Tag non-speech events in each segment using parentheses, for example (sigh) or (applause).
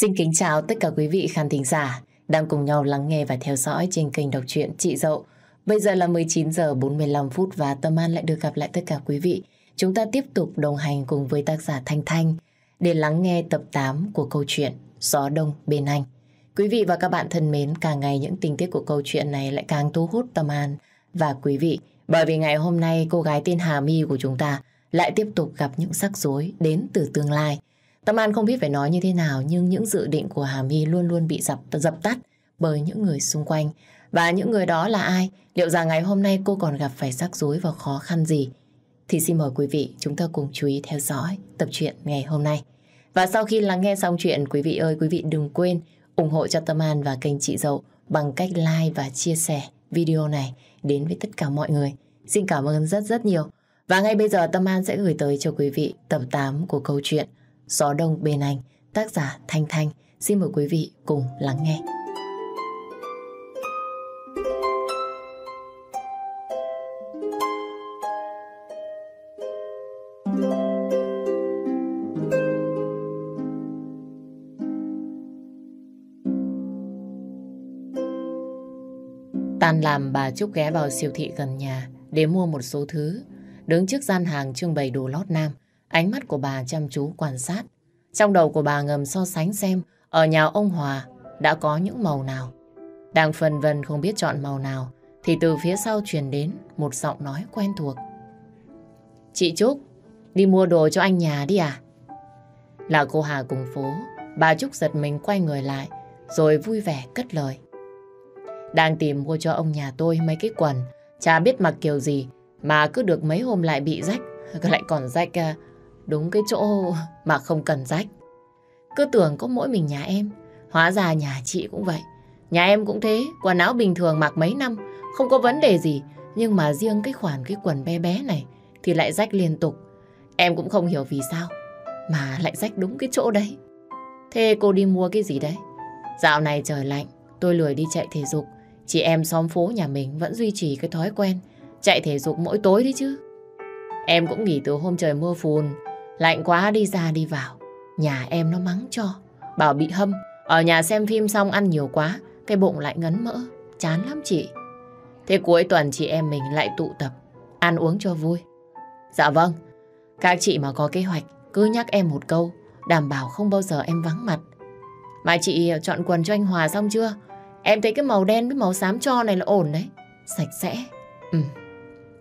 Xin kính chào tất cả quý vị khán thính giả đang cùng nhau lắng nghe và theo dõi trên kênh đọc truyện Chị Dậu. Bây giờ là 19 giờ 45 phút và Tâm An lại được gặp lại tất cả quý vị. Chúng ta tiếp tục đồng hành cùng với tác giả Thanh Thanh để lắng nghe tập 8 của câu chuyện Gió Đông Bên Anh. Quý vị và các bạn thân mến, càng ngày những tình tiết của câu chuyện này lại càng thu hút Tâm An và quý vị. Bởi vì ngày hôm nay cô gái tên Hà My của chúng ta lại tiếp tục gặp những rắc rối đến từ tương lai. Tâm An không biết phải nói như thế nào nhưng những dự định của Hà My luôn luôn bị dập, dập tắt bởi những người xung quanh. Và những người đó là ai? Liệu rằng ngày hôm nay cô còn gặp phải rắc rối và khó khăn gì? Thì xin mời quý vị chúng ta cùng chú ý theo dõi tập truyện ngày hôm nay. Và sau khi lắng nghe xong chuyện, quý vị ơi quý vị đừng quên ủng hộ cho Tâm An và kênh chị Dậu bằng cách like và chia sẻ video này đến với tất cả mọi người. Xin cảm ơn rất rất nhiều. Và ngay bây giờ Tâm An sẽ gửi tới cho quý vị tập 8 của câu chuyện Gió Đông bên anh, tác giả Thanh Thanh. Xin mời quý vị cùng lắng nghe. Tan làm bà Trúc ghé vào siêu thị gần nhà để mua một số thứ. Đứng trước gian hàng trưng bày đồ lót nam, Ánh mắt của bà chăm chú quan sát. Trong đầu của bà ngầm so sánh xem ở nhà ông Hòa đã có những màu nào. Đang phần vần không biết chọn màu nào thì từ phía sau truyền đến một giọng nói quen thuộc. Chị Trúc, đi mua đồ cho anh nhà đi à? Là cô Hà cùng phố, bà Trúc giật mình quay người lại rồi vui vẻ cất lời. Đang tìm mua cho ông nhà tôi mấy cái quần, chả biết mặc kiểu gì mà cứ được mấy hôm lại bị rách, (laughs) lại còn rách à, Đúng cái chỗ mà không cần rách. Cứ tưởng có mỗi mình nhà em, hóa ra nhà chị cũng vậy. Nhà em cũng thế, quần áo bình thường mặc mấy năm, không có vấn đề gì. Nhưng mà riêng cái khoản cái quần bé bé này thì lại rách liên tục. Em cũng không hiểu vì sao, mà lại rách đúng cái chỗ đấy. Thế cô đi mua cái gì đấy? Dạo này trời lạnh, tôi lười đi chạy thể dục. Chị em xóm phố nhà mình vẫn duy trì cái thói quen chạy thể dục mỗi tối đấy chứ. Em cũng nghỉ từ hôm trời mưa phùn, Lạnh quá đi ra đi vào. Nhà em nó mắng cho. Bảo bị hâm. Ở nhà xem phim xong ăn nhiều quá. Cái bụng lại ngấn mỡ. Chán lắm chị. Thế cuối tuần chị em mình lại tụ tập. Ăn uống cho vui. Dạ vâng. Các chị mà có kế hoạch. Cứ nhắc em một câu. Đảm bảo không bao giờ em vắng mặt. Mà chị ờ, chọn quần cho anh Hòa xong chưa? Em thấy cái màu đen với màu xám cho này là ổn đấy. Sạch sẽ. Ừ.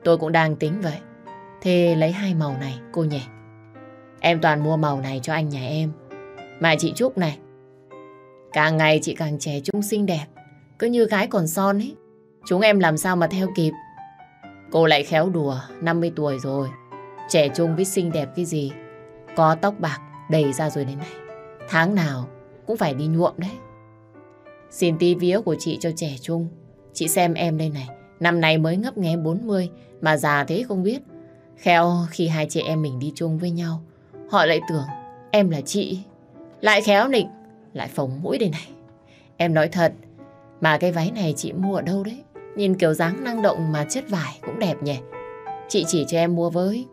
Tôi cũng đang tính vậy. Thế lấy hai màu này cô nhỉ? Em toàn mua màu này cho anh nhà em. Mà chị Trúc này, càng ngày chị càng trẻ trung xinh đẹp, cứ như gái còn son ấy. Chúng em làm sao mà theo kịp. Cô lại khéo đùa, 50 tuổi rồi. Trẻ trung với xinh đẹp cái gì. Có tóc bạc, đầy ra rồi đến này. Tháng nào cũng phải đi nhuộm đấy. Xin tí vía của chị cho trẻ trung. Chị xem em đây này, năm nay mới ngấp nghé 40 mà già thế không biết. Khéo khi hai chị em mình đi chung với nhau, Họ lại tưởng em là chị. Lại khéo nịnh, lại phồng mũi đây này. Em nói thật, mà cái váy này chị mua ở đâu đấy? Nhìn kiểu dáng năng động mà chất vải cũng đẹp nhỉ. Chị chỉ cho em mua với.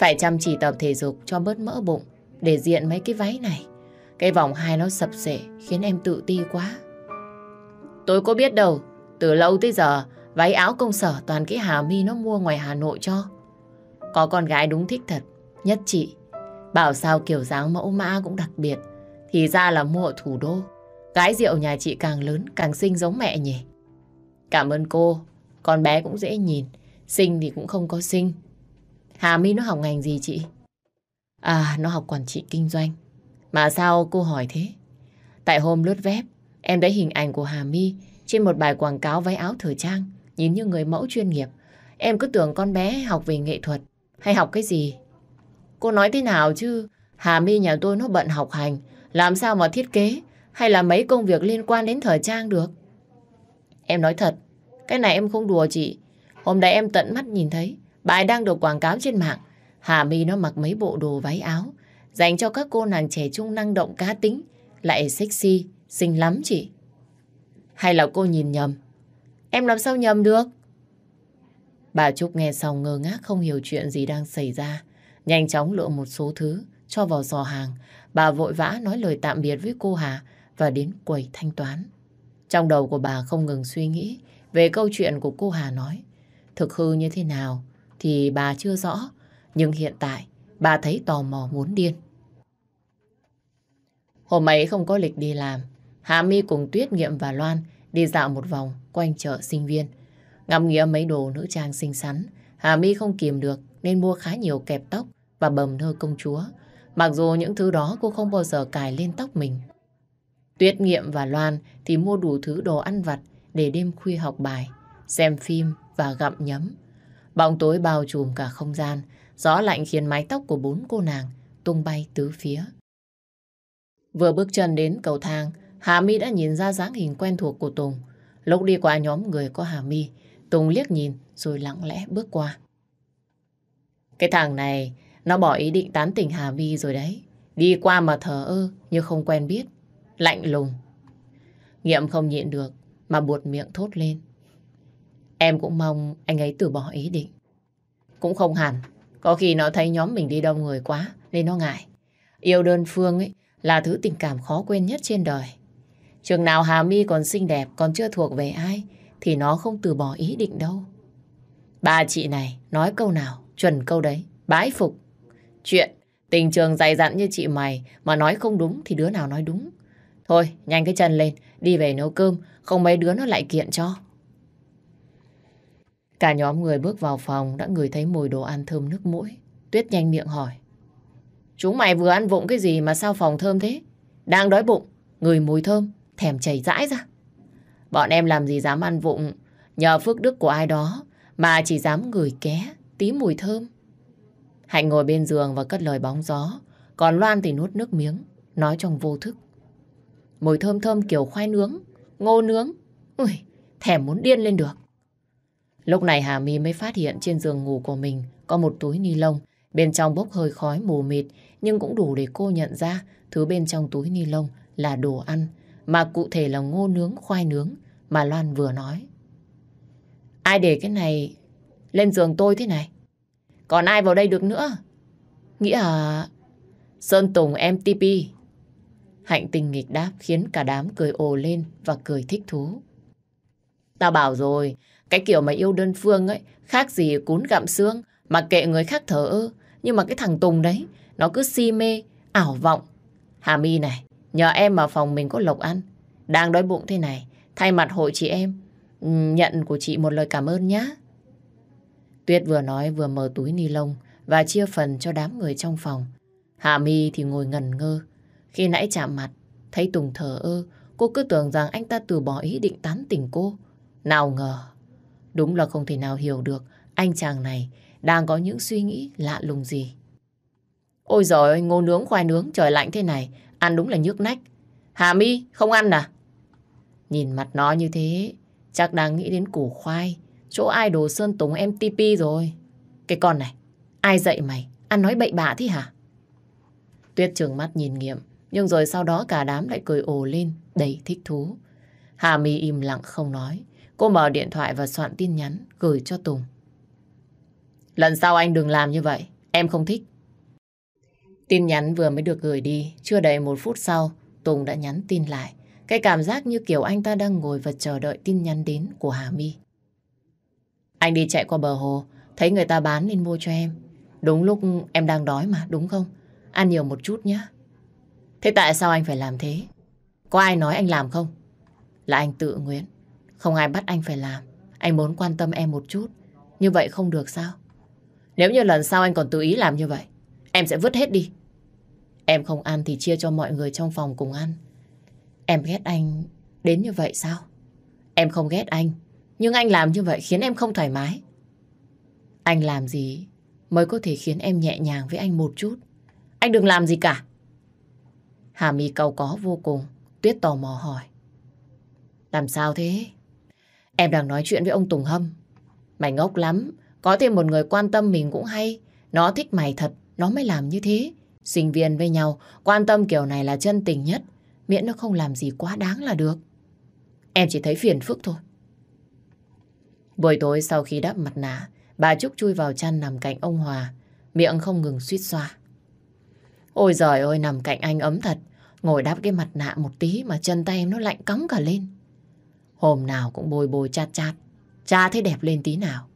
Phải chăm chỉ tập thể dục cho bớt mỡ bụng để diện mấy cái váy này. Cái vòng hai nó sập sệ khiến em tự ti quá. Tôi có biết đâu, từ lâu tới giờ váy áo công sở toàn cái Hà Mi nó mua ngoài Hà Nội cho. Có con gái đúng thích thật, nhất chị Bảo sao kiểu dáng mẫu mã cũng đặc biệt. Thì ra là mua ở thủ đô. Gái rượu nhà chị càng lớn, càng xinh giống mẹ nhỉ. Cảm ơn cô. Con bé cũng dễ nhìn. Xinh thì cũng không có xinh. Hà My nó học ngành gì chị? À, nó học quản trị kinh doanh. Mà sao cô hỏi thế? Tại hôm lướt web, em thấy hình ảnh của Hà My trên một bài quảng cáo váy áo thời trang, nhìn như người mẫu chuyên nghiệp. Em cứ tưởng con bé học về nghệ thuật hay học cái gì Cô nói thế nào chứ? Hà my nhà tôi nó bận học hành. Làm sao mà thiết kế hay là mấy công việc liên quan đến thời trang được? Em nói thật, cái này em không đùa chị. Hôm nay em tận mắt nhìn thấy bài đang được quảng cáo trên mạng. Hà my nó mặc mấy bộ đồ váy áo dành cho các cô nàng trẻ trung năng động cá tính lại sexy, xinh lắm chị. Hay là cô nhìn nhầm? Em làm sao nhầm được? Bà Trúc nghe xong ngơ ngác không hiểu chuyện gì đang xảy ra. Nhanh chóng lựa một số thứ cho vào giò hàng, bà vội vã nói lời tạm biệt với cô Hà và đến quầy thanh toán. Trong đầu của bà không ngừng suy nghĩ về câu chuyện của cô Hà nói. Thực hư như thế nào thì bà chưa rõ, nhưng hiện tại bà thấy tò mò muốn điên. Hôm ấy không có lịch đi làm, Hà My cùng Tuyết Nghiệm và Loan đi dạo một vòng quanh chợ sinh viên. Ngắm nghĩa mấy đồ nữ trang xinh xắn, Hà My không kìm được nên mua khá nhiều kẹp tóc và bầm nơ công chúa. Mặc dù những thứ đó cô không bao giờ cài lên tóc mình. Tuyết Nghiệm và Loan thì mua đủ thứ đồ ăn vặt để đêm khuya học bài, xem phim và gặm nhấm. Bóng tối bao trùm cả không gian, gió lạnh khiến mái tóc của bốn cô nàng tung bay tứ phía. Vừa bước chân đến cầu thang, Hà Mi đã nhìn ra dáng hình quen thuộc của Tùng. Lúc đi qua nhóm người có Hà Mi, Tùng liếc nhìn rồi lặng lẽ bước qua. Cái thằng này nó bỏ ý định tán tỉnh Hà Vi rồi đấy. Đi qua mà thờ ơ, như không quen biết. Lạnh lùng. Nghiệm không nhịn được, mà buột miệng thốt lên. Em cũng mong anh ấy từ bỏ ý định. Cũng không hẳn. Có khi nó thấy nhóm mình đi đông người quá, nên nó ngại. Yêu đơn phương ấy là thứ tình cảm khó quên nhất trên đời. trường nào Hà Mi còn xinh đẹp, còn chưa thuộc về ai, thì nó không từ bỏ ý định đâu. Bà chị này nói câu nào, chuẩn câu đấy, bái phục. Chuyện, tình trường dày dặn như chị mày mà nói không đúng thì đứa nào nói đúng. Thôi, nhanh cái chân lên, đi về nấu cơm, không mấy đứa nó lại kiện cho. Cả nhóm người bước vào phòng đã ngửi thấy mùi đồ ăn thơm nước mũi. Tuyết nhanh miệng hỏi. Chúng mày vừa ăn vụng cái gì mà sao phòng thơm thế? Đang đói bụng, người mùi thơm, thèm chảy rãi ra. Bọn em làm gì dám ăn vụng, nhờ phước đức của ai đó mà chỉ dám ngửi ké, tí mùi thơm. Hạnh ngồi bên giường và cất lời bóng gió. Còn Loan thì nuốt nước miếng, nói trong vô thức. Mùi thơm thơm kiểu khoai nướng, ngô nướng. Ui, thèm muốn điên lên được. Lúc này Hà My mới phát hiện trên giường ngủ của mình có một túi ni lông. Bên trong bốc hơi khói mù mịt nhưng cũng đủ để cô nhận ra thứ bên trong túi ni lông là đồ ăn mà cụ thể là ngô nướng, khoai nướng mà Loan vừa nói. Ai để cái này lên giường tôi thế này? Còn ai vào đây được nữa? Nghĩa là... Sơn Tùng MTP. Hạnh tình nghịch đáp khiến cả đám cười ồ lên và cười thích thú. Tao bảo rồi, cái kiểu mà yêu đơn phương ấy, khác gì cún gặm xương, mà kệ người khác thở ơ. Nhưng mà cái thằng Tùng đấy, nó cứ si mê, ảo vọng. Hà My này, nhờ em mà phòng mình có lộc ăn. Đang đói bụng thế này, thay mặt hội chị em, ừ, nhận của chị một lời cảm ơn nhé. Tuyết vừa nói vừa mở túi ni lông và chia phần cho đám người trong phòng. Hạ Mi thì ngồi ngần ngơ. Khi nãy chạm mặt, thấy Tùng thở ơ, cô cứ tưởng rằng anh ta từ bỏ ý định tán tỉnh cô. Nào ngờ, đúng là không thể nào hiểu được anh chàng này đang có những suy nghĩ lạ lùng gì. Ôi giời ơi, ngô nướng khoai nướng, trời lạnh thế này, ăn đúng là nhức nách. Hà Mi, không ăn à? Nhìn mặt nó như thế, chắc đang nghĩ đến củ khoai Chỗ idol Sơn Tùng em TP rồi. Cái con này, ai dạy mày? Ăn nói bậy bạ thế hả? Tuyết trường mắt nhìn nghiệm, nhưng rồi sau đó cả đám lại cười ồ lên, đầy thích thú. Hà My im lặng không nói. Cô mở điện thoại và soạn tin nhắn gửi cho Tùng. Lần sau anh đừng làm như vậy, em không thích. Tin nhắn vừa mới được gửi đi, chưa đầy một phút sau, Tùng đã nhắn tin lại. Cái cảm giác như kiểu anh ta đang ngồi và chờ đợi tin nhắn đến của Hà My. Anh đi chạy qua bờ hồ, thấy người ta bán nên mua cho em. Đúng lúc em đang đói mà, đúng không? Ăn nhiều một chút nhé. Thế tại sao anh phải làm thế? Có ai nói anh làm không? Là anh tự nguyện. Không ai bắt anh phải làm. Anh muốn quan tâm em một chút. Như vậy không được sao? Nếu như lần sau anh còn tự ý làm như vậy, em sẽ vứt hết đi. Em không ăn thì chia cho mọi người trong phòng cùng ăn. Em ghét anh đến như vậy sao? Em không ghét anh, nhưng anh làm như vậy khiến em không thoải mái. Anh làm gì mới có thể khiến em nhẹ nhàng với anh một chút. Anh đừng làm gì cả. Hà mi cầu có vô cùng, Tuyết tò mò hỏi. Làm sao thế? Em đang nói chuyện với ông Tùng Hâm. Mày ngốc lắm, có thêm một người quan tâm mình cũng hay. Nó thích mày thật, nó mới làm như thế. Sinh viên với nhau, quan tâm kiểu này là chân tình nhất. Miễn nó không làm gì quá đáng là được. Em chỉ thấy phiền phức thôi. Buổi tối sau khi đắp mặt nạ, bà Trúc chui vào chăn nằm cạnh ông Hòa, miệng không ngừng suýt xoa. Ôi giời ơi, nằm cạnh anh ấm thật, ngồi đắp cái mặt nạ một tí mà chân tay em nó lạnh cóng cả lên. Hôm nào cũng bôi bôi chát chát, chả thấy đẹp lên tí nào.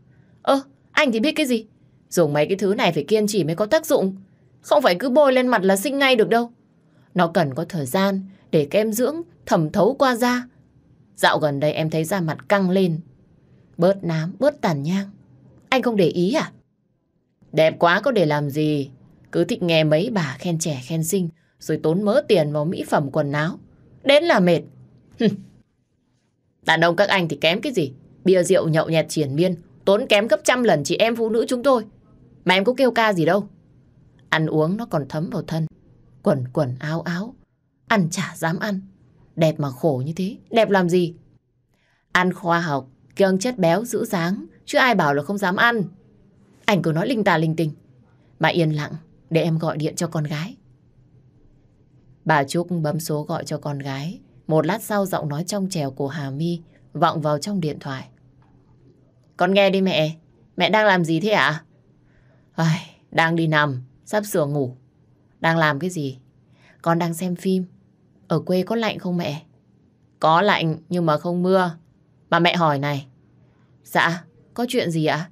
Ơ, anh thì biết cái gì? Dùng mấy cái thứ này phải kiên trì mới có tác dụng. Không phải cứ bôi lên mặt là xinh ngay được đâu. Nó cần có thời gian để kem dưỡng thẩm thấu qua da. Dạo gần đây em thấy da mặt căng lên Bớt nám, bớt tàn nhang. Anh không để ý à? Đẹp quá có để làm gì? Cứ thích nghe mấy bà khen trẻ khen xinh, rồi tốn mớ tiền vào mỹ phẩm quần áo. Đến là mệt. Đàn ông các anh thì kém cái gì? Bia rượu nhậu nhẹt triển miên, tốn kém gấp trăm lần chị em phụ nữ chúng tôi. Mà em có kêu ca gì đâu. Ăn uống nó còn thấm vào thân. Quần quần áo áo. Ăn chả dám ăn. Đẹp mà khổ như thế. Đẹp làm gì? Ăn khoa học, Kiêng chất béo giữ dáng, chứ ai bảo là không dám ăn. Anh cứ nói linh tà linh tinh. bà yên lặng, để em gọi điện cho con gái. Bà Trúc bấm số gọi cho con gái. Một lát sau giọng nói trong trèo của Hà My vọng vào trong điện thoại. Con nghe đi mẹ, mẹ đang làm gì thế ạ? À? Ai, đang đi nằm, sắp sửa ngủ. Đang làm cái gì? Con đang xem phim. Ở quê có lạnh không mẹ? Có lạnh nhưng mà không mưa. Mà mẹ hỏi này. Dạ, có chuyện gì ạ?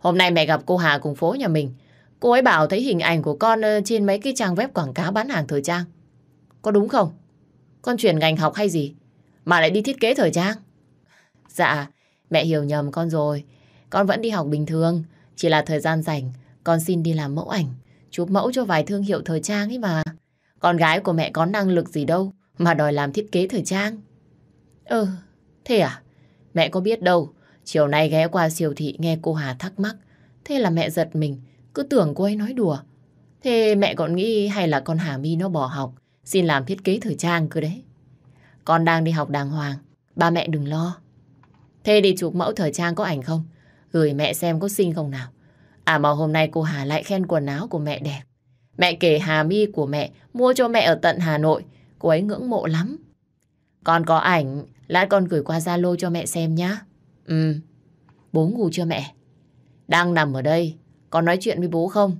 Hôm nay mẹ gặp cô Hà cùng phố nhà mình. Cô ấy bảo thấy hình ảnh của con ờ, trên mấy cái trang web quảng cáo bán hàng thời trang. Có đúng không? Con chuyển ngành học hay gì? Mà lại đi thiết kế thời trang? Dạ, mẹ hiểu nhầm con rồi. Con vẫn đi học bình thường. Chỉ là thời gian rảnh, con xin đi làm mẫu ảnh. Chụp mẫu cho vài thương hiệu thời trang ấy mà. Con gái của mẹ có năng lực gì đâu mà đòi làm thiết kế thời trang. Ừ, thế à? Mẹ có biết đâu, chiều nay ghé qua siêu thị nghe cô Hà thắc mắc. Thế là mẹ giật mình, cứ tưởng cô ấy nói đùa. Thế mẹ còn nghĩ hay là con Hà My nó bỏ học, xin làm thiết kế thời trang cơ đấy. Con đang đi học đàng hoàng, ba mẹ đừng lo. Thế đi chụp mẫu thời trang có ảnh không? Gửi mẹ xem có xinh không nào. À mà hôm nay cô Hà lại khen quần áo của mẹ đẹp. Mẹ kể Hà My của mẹ mua cho mẹ ở tận Hà Nội, cô ấy ngưỡng mộ lắm. Con có ảnh Lát con gửi qua Zalo cho mẹ xem nhá. Ừ, bố ngủ chưa mẹ? Đang nằm ở đây, con nói chuyện với bố không?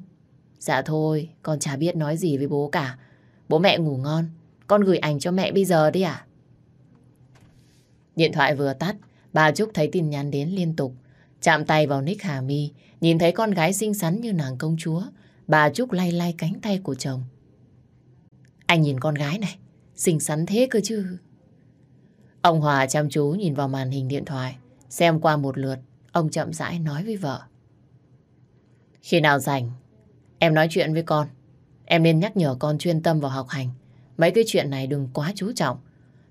Dạ thôi, con chả biết nói gì với bố cả. Bố mẹ ngủ ngon, con gửi ảnh cho mẹ bây giờ đi à? Điện thoại vừa tắt, bà Trúc thấy tin nhắn đến liên tục. Chạm tay vào nick Hà My, nhìn thấy con gái xinh xắn như nàng công chúa. Bà Trúc lay lay cánh tay của chồng. Anh nhìn con gái này, xinh xắn thế cơ chứ. Ông Hòa chăm chú nhìn vào màn hình điện thoại, xem qua một lượt, ông chậm rãi nói với vợ. Khi nào rảnh, em nói chuyện với con. Em nên nhắc nhở con chuyên tâm vào học hành. Mấy cái chuyện này đừng quá chú trọng.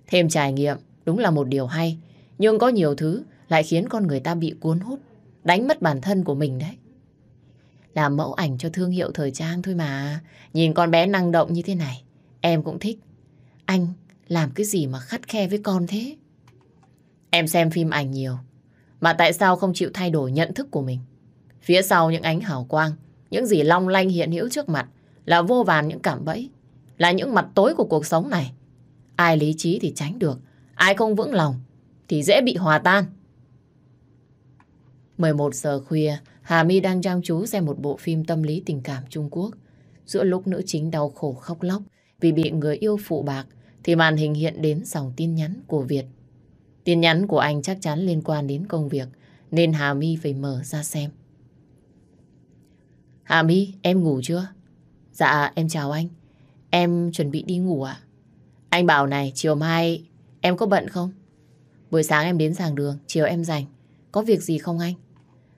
Thêm trải nghiệm đúng là một điều hay, nhưng có nhiều thứ lại khiến con người ta bị cuốn hút, đánh mất bản thân của mình đấy. Làm mẫu ảnh cho thương hiệu thời trang thôi mà, nhìn con bé năng động như thế này, em cũng thích. Anh làm cái gì mà khắt khe với con thế? Em xem phim ảnh nhiều, mà tại sao không chịu thay đổi nhận thức của mình? Phía sau những ánh hào quang, những gì long lanh hiện hữu trước mặt là vô vàn những cảm bẫy, là những mặt tối của cuộc sống này. Ai lý trí thì tránh được, ai không vững lòng thì dễ bị hòa tan. 11 giờ khuya, Hà My đang chăm chú xem một bộ phim tâm lý tình cảm Trung Quốc. Giữa lúc nữ chính đau khổ khóc lóc vì bị người yêu phụ bạc, thì màn hình hiện đến dòng tin nhắn của Việt. Tin nhắn của anh chắc chắn liên quan đến công việc, nên Hà My phải mở ra xem. Hà My, em ngủ chưa? Dạ, em chào anh. Em chuẩn bị đi ngủ ạ. À? Anh bảo này, chiều mai em có bận không? Buổi sáng em đến giảng đường, chiều em rảnh. Có việc gì không anh?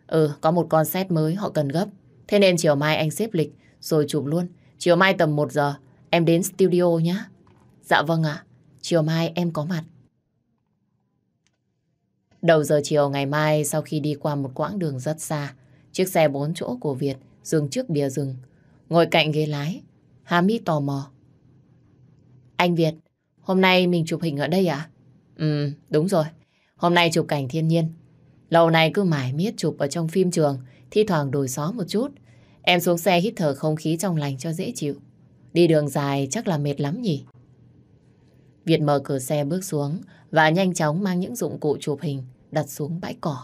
Ừ, có một con set mới họ cần gấp. Thế nên chiều mai anh xếp lịch, rồi chụp luôn. Chiều mai tầm 1 giờ, em đến studio nhé. Dạ vâng ạ, chiều mai em có mặt. Đầu giờ chiều ngày mai sau khi đi qua một quãng đường rất xa, chiếc xe bốn chỗ của Việt dừng trước bìa rừng. Ngồi cạnh ghế lái, Hà Mỹ tò mò. Anh Việt, hôm nay mình chụp hình ở đây à? Ừ, đúng rồi. Hôm nay chụp cảnh thiên nhiên. Lâu nay cứ mải miết chụp ở trong phim trường, thi thoảng đổi gió một chút. Em xuống xe hít thở không khí trong lành cho dễ chịu. Đi đường dài chắc là mệt lắm nhỉ? Việt mở cửa xe bước xuống và nhanh chóng mang những dụng cụ chụp hình đặt xuống bãi cỏ.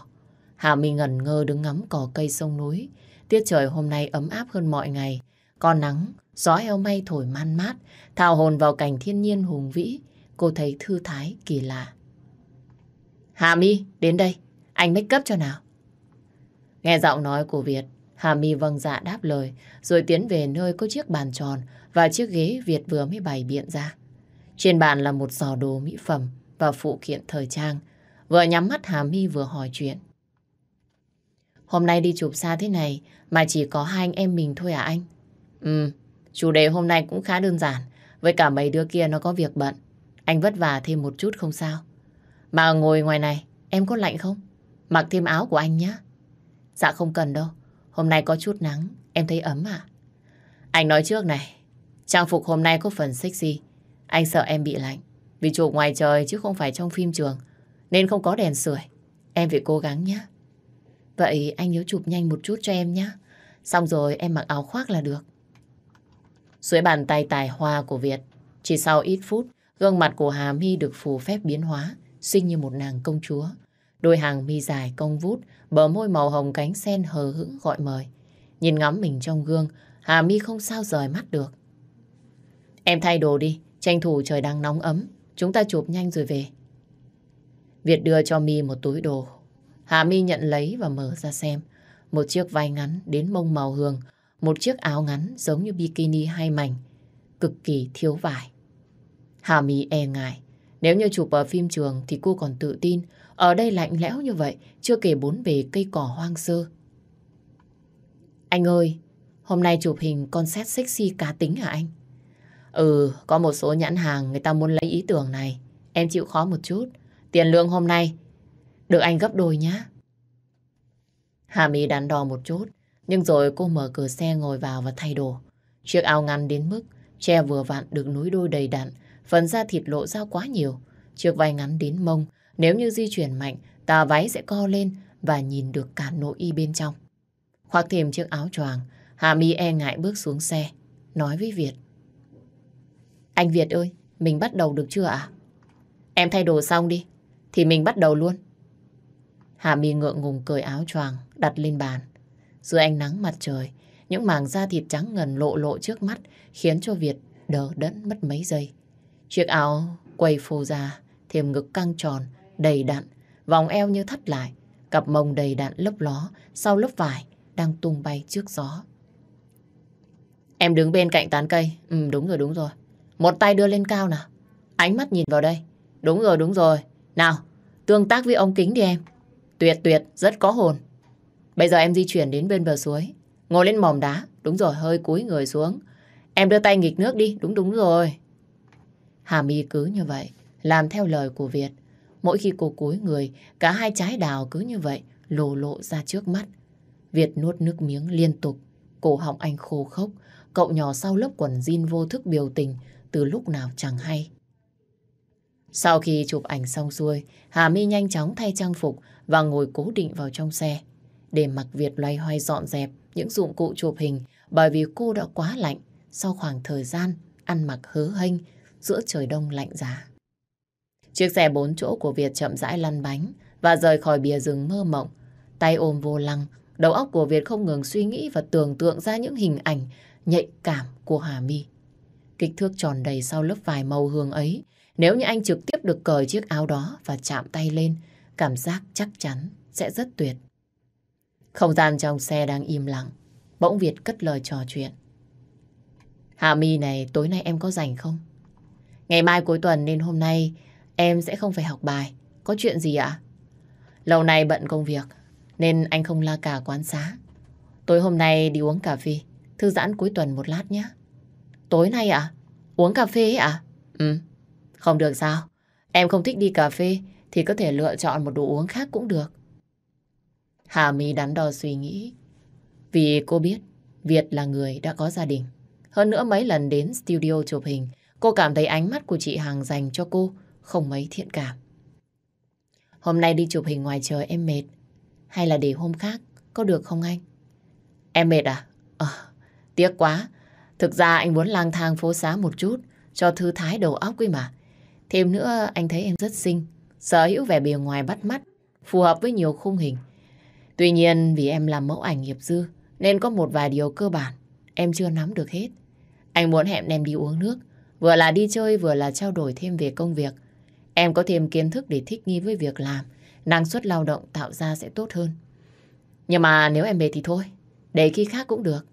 Hà Minh ngẩn ngơ đứng ngắm cỏ cây sông núi. Tiết trời hôm nay ấm áp hơn mọi ngày. Có nắng, gió heo may thổi man mát, Thào hồn vào cảnh thiên nhiên hùng vĩ. Cô thấy thư thái kỳ lạ. Hà Mi, đến đây, anh make up cho nào. Nghe giọng nói của Việt, Hà Mi vâng dạ đáp lời, rồi tiến về nơi có chiếc bàn tròn và chiếc ghế Việt vừa mới bày biện ra. Trên bàn là một giò đồ mỹ phẩm và phụ kiện thời trang. Vợ nhắm mắt Hà My vừa hỏi chuyện. Hôm nay đi chụp xa thế này mà chỉ có hai anh em mình thôi à anh? Ừ, chủ đề hôm nay cũng khá đơn giản. Với cả mấy đứa kia nó có việc bận. Anh vất vả thêm một chút không sao. Mà ngồi ngoài này, em có lạnh không? Mặc thêm áo của anh nhé. Dạ không cần đâu. Hôm nay có chút nắng, em thấy ấm à? Anh nói trước này, trang phục hôm nay có phần sexy. Anh sợ em bị lạnh, vì chụp ngoài trời chứ không phải trong phim trường, nên không có đèn sưởi. Em phải cố gắng nhé. Vậy anh nhớ chụp nhanh một chút cho em nhé. Xong rồi em mặc áo khoác là được. Suối bàn tay tài hoa của Việt, chỉ sau ít phút, gương mặt của Hà My được phù phép biến hóa, xinh như một nàng công chúa. Đôi hàng mi dài cong vút, bờ môi màu hồng cánh sen hờ hững gọi mời. Nhìn ngắm mình trong gương, Hà My không sao rời mắt được. Em thay đồ đi, Tranh thủ trời đang nóng ấm, chúng ta chụp nhanh rồi về. Việt đưa cho Mi một túi đồ. Hạ Mi nhận lấy và mở ra xem. Một chiếc váy ngắn đến mông màu hường, một chiếc áo ngắn giống như bikini hai mảnh, cực kỳ thiếu vải. Hạ Mi e ngại, nếu như chụp ở phim trường thì cô còn tự tin, ở đây lạnh lẽo như vậy, chưa kể bốn bề cây cỏ hoang sơ. Anh ơi, hôm nay chụp hình con xét sexy cá tính hả anh? Ừ, có một số nhãn hàng người ta muốn lấy ý tưởng này. Em chịu khó một chút. Tiền lương hôm nay được anh gấp đôi nhá. Hà My đắn đo một chút, nhưng rồi cô mở cửa xe ngồi vào và thay đồ. Chiếc áo ngắn đến mức che vừa vặn được núi đôi đầy đặn, phần da thịt lộ ra quá nhiều. Chiếc vai ngắn đến mông, nếu như di chuyển mạnh, tà váy sẽ co lên và nhìn được cả nội y bên trong. Khoác thêm chiếc áo choàng, Hà My e ngại bước xuống xe, nói với Việt. Anh Việt ơi, mình bắt đầu được chưa ạ? Em thay đồ xong đi, thì mình bắt đầu luôn. Hà My ngượng ngùng cởi áo choàng đặt lên bàn. Dưới ánh nắng mặt trời, những màng da thịt trắng ngần lộ lộ trước mắt khiến cho Việt đỡ đẫn mất mấy giây. Chiếc áo quầy phô ra, thêm ngực căng tròn, đầy đặn, vòng eo như thắt lại, cặp mông đầy đặn lấp ló sau lớp vải đang tung bay trước gió. Em đứng bên cạnh tán cây. Ừ, đúng rồi, đúng rồi. Một tay đưa lên cao nào. Ánh mắt nhìn vào đây. Đúng rồi, đúng rồi. Nào, tương tác với ống kính đi em. Tuyệt tuyệt, rất có hồn. Bây giờ em di chuyển đến bên bờ suối. Ngồi lên mỏm đá. Đúng rồi, hơi cúi người xuống. Em đưa tay nghịch nước đi. Đúng đúng rồi. Hà My cứ như vậy, làm theo lời của Việt. Mỗi khi cô cúi người, cả hai trái đào cứ như vậy lồ lộ ra trước mắt. Việt nuốt nước miếng liên tục, cổ họng anh khô khốc, cậu nhỏ sau lớp quần jean vô thức biểu tình, từ lúc nào chẳng hay. Sau khi chụp ảnh xong xuôi, Hà My nhanh chóng thay trang phục và ngồi cố định vào trong xe. Để mặc Việt loay hoay dọn dẹp những dụng cụ chụp hình bởi vì cô đã quá lạnh sau khoảng thời gian ăn mặc hớ hênh giữa trời đông lạnh giá. Chiếc xe bốn chỗ của Việt chậm rãi lăn bánh và rời khỏi bìa rừng mơ mộng. Tay ôm vô lăng, đầu óc của Việt không ngừng suy nghĩ và tưởng tượng ra những hình ảnh nhạy cảm của Hà My kích thước tròn đầy sau lớp vải màu hương ấy. Nếu như anh trực tiếp được cởi chiếc áo đó và chạm tay lên, cảm giác chắc chắn sẽ rất tuyệt. Không gian trong xe đang im lặng, bỗng Việt cất lời trò chuyện. Hà My này, tối nay em có rảnh không? Ngày mai cuối tuần nên hôm nay em sẽ không phải học bài. Có chuyện gì ạ? À? Lâu nay bận công việc, nên anh không la cả quán xá. Tối hôm nay đi uống cà phê, thư giãn cuối tuần một lát nhé. Tối nay à? Uống cà phê ấy à? Ừ, không được sao? Em không thích đi cà phê thì có thể lựa chọn một đồ uống khác cũng được. Hà My đắn đo suy nghĩ. Vì cô biết Việt là người đã có gia đình. Hơn nữa mấy lần đến studio chụp hình, cô cảm thấy ánh mắt của chị Hằng dành cho cô không mấy thiện cảm. Hôm nay đi chụp hình ngoài trời em mệt. Hay là để hôm khác, có được không anh? Em mệt à? Ờ, tiếc quá, Thực ra anh muốn lang thang phố xá một chút, cho thư thái đầu óc quý mà. Thêm nữa anh thấy em rất xinh, sở hữu vẻ bề ngoài bắt mắt, phù hợp với nhiều khung hình. Tuy nhiên vì em làm mẫu ảnh nghiệp dư, nên có một vài điều cơ bản em chưa nắm được hết. Anh muốn hẹn em đi uống nước, vừa là đi chơi vừa là trao đổi thêm về công việc. Em có thêm kiến thức để thích nghi với việc làm, năng suất lao động tạo ra sẽ tốt hơn. Nhưng mà nếu em về thì thôi, để khi khác cũng được.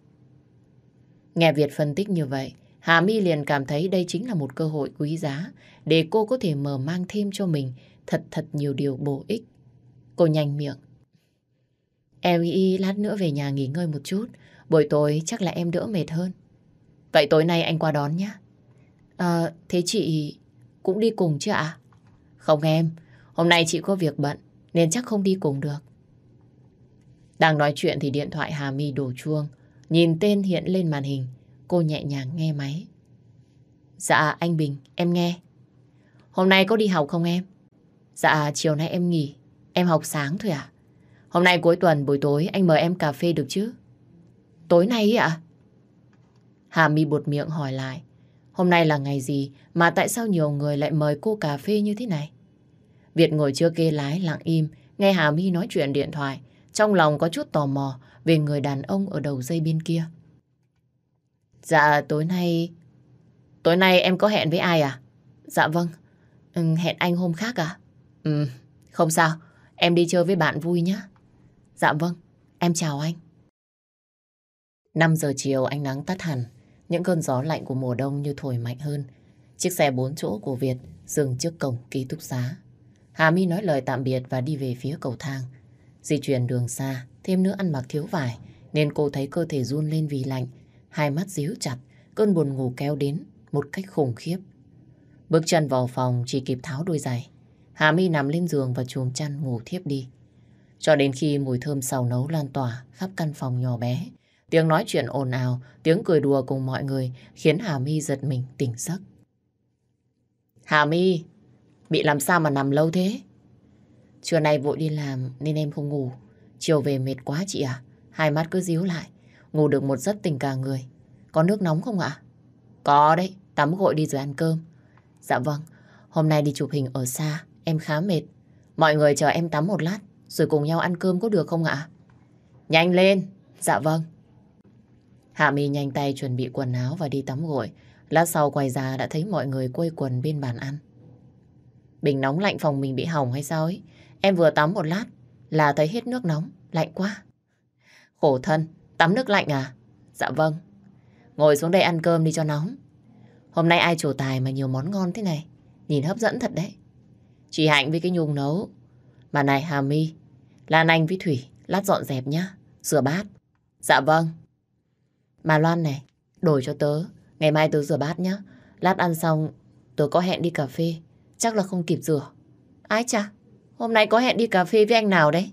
Nghe Việt phân tích như vậy, Hà My liền cảm thấy đây chính là một cơ hội quý giá để cô có thể mở mang thêm cho mình thật thật nhiều điều bổ ích. Cô nhanh miệng. Em y lát nữa về nhà nghỉ ngơi một chút, buổi tối chắc là em đỡ mệt hơn. Vậy tối nay anh qua đón nhé. À, thế chị cũng đi cùng chứ ạ? Không em, hôm nay chị có việc bận nên chắc không đi cùng được. Đang nói chuyện thì điện thoại Hà My đổ chuông. Nhìn tên hiện lên màn hình, cô nhẹ nhàng nghe máy. Dạ, anh Bình, em nghe. Hôm nay có đi học không em? Dạ, chiều nay em nghỉ. Em học sáng thôi ạ Hôm nay cuối tuần buổi tối anh mời em cà phê được chứ? Tối nay ạ? Hà mi bột miệng hỏi lại. Hôm nay là ngày gì mà tại sao nhiều người lại mời cô cà phê như thế này? Việt ngồi chưa kê lái lặng im, nghe Hà mi nói chuyện điện thoại. Trong lòng có chút tò mò về người đàn ông ở đầu dây bên kia. Dạ tối nay... Tối nay em có hẹn với ai à? Dạ vâng. Ừ, hẹn anh hôm khác à? Ừ, không sao. Em đi chơi với bạn vui nhé. Dạ vâng, em chào anh. 5 giờ chiều ánh nắng tắt hẳn. Những cơn gió lạnh của mùa đông như thổi mạnh hơn. Chiếc xe bốn chỗ của Việt dừng trước cổng ký túc xá. Hà My nói lời tạm biệt và đi về phía cầu thang. Di chuyển đường xa, Thêm nữa ăn mặc thiếu vải, nên cô thấy cơ thể run lên vì lạnh. Hai mắt díu chặt, cơn buồn ngủ kéo đến một cách khủng khiếp. Bước chân vào phòng chỉ kịp tháo đôi giày. Hà My nằm lên giường và chuồng chăn ngủ thiếp đi. Cho đến khi mùi thơm xào nấu lan tỏa khắp căn phòng nhỏ bé, tiếng nói chuyện ồn ào, tiếng cười đùa cùng mọi người khiến Hà My giật mình tỉnh giấc. Hà My, bị làm sao mà nằm lâu thế? Trưa nay vội đi làm nên em không ngủ. Chiều về mệt quá chị à? Hai mắt cứ díu lại. Ngủ được một giấc tình cả người. Có nước nóng không ạ? Có đấy, tắm gội đi rồi ăn cơm. Dạ vâng, hôm nay đi chụp hình ở xa, em khá mệt. Mọi người chờ em tắm một lát, rồi cùng nhau ăn cơm có được không ạ? Nhanh lên! Dạ vâng. Hạ Mi nhanh tay chuẩn bị quần áo và đi tắm gội. Lát sau quay ra đã thấy mọi người quây quần bên bàn ăn. Bình nóng lạnh phòng mình bị hỏng hay sao ấy? Em vừa tắm một lát là thấy hết nước nóng, lạnh quá. Khổ thân, tắm nước lạnh à? Dạ vâng. Ngồi xuống đây ăn cơm đi cho nóng. Hôm nay ai chủ tài mà nhiều món ngon thế này. Nhìn hấp dẫn thật đấy. Chị Hạnh với cái nhung nấu. Mà này Hà My, Lan Anh với Thủy, lát dọn dẹp nhá. Rửa bát. Dạ vâng. Mà Loan này, đổi cho tớ. Ngày mai tớ rửa bát nhá. Lát ăn xong, tớ có hẹn đi cà phê. Chắc là không kịp rửa. Ái chà, Hôm nay có hẹn đi cà phê với anh nào đấy?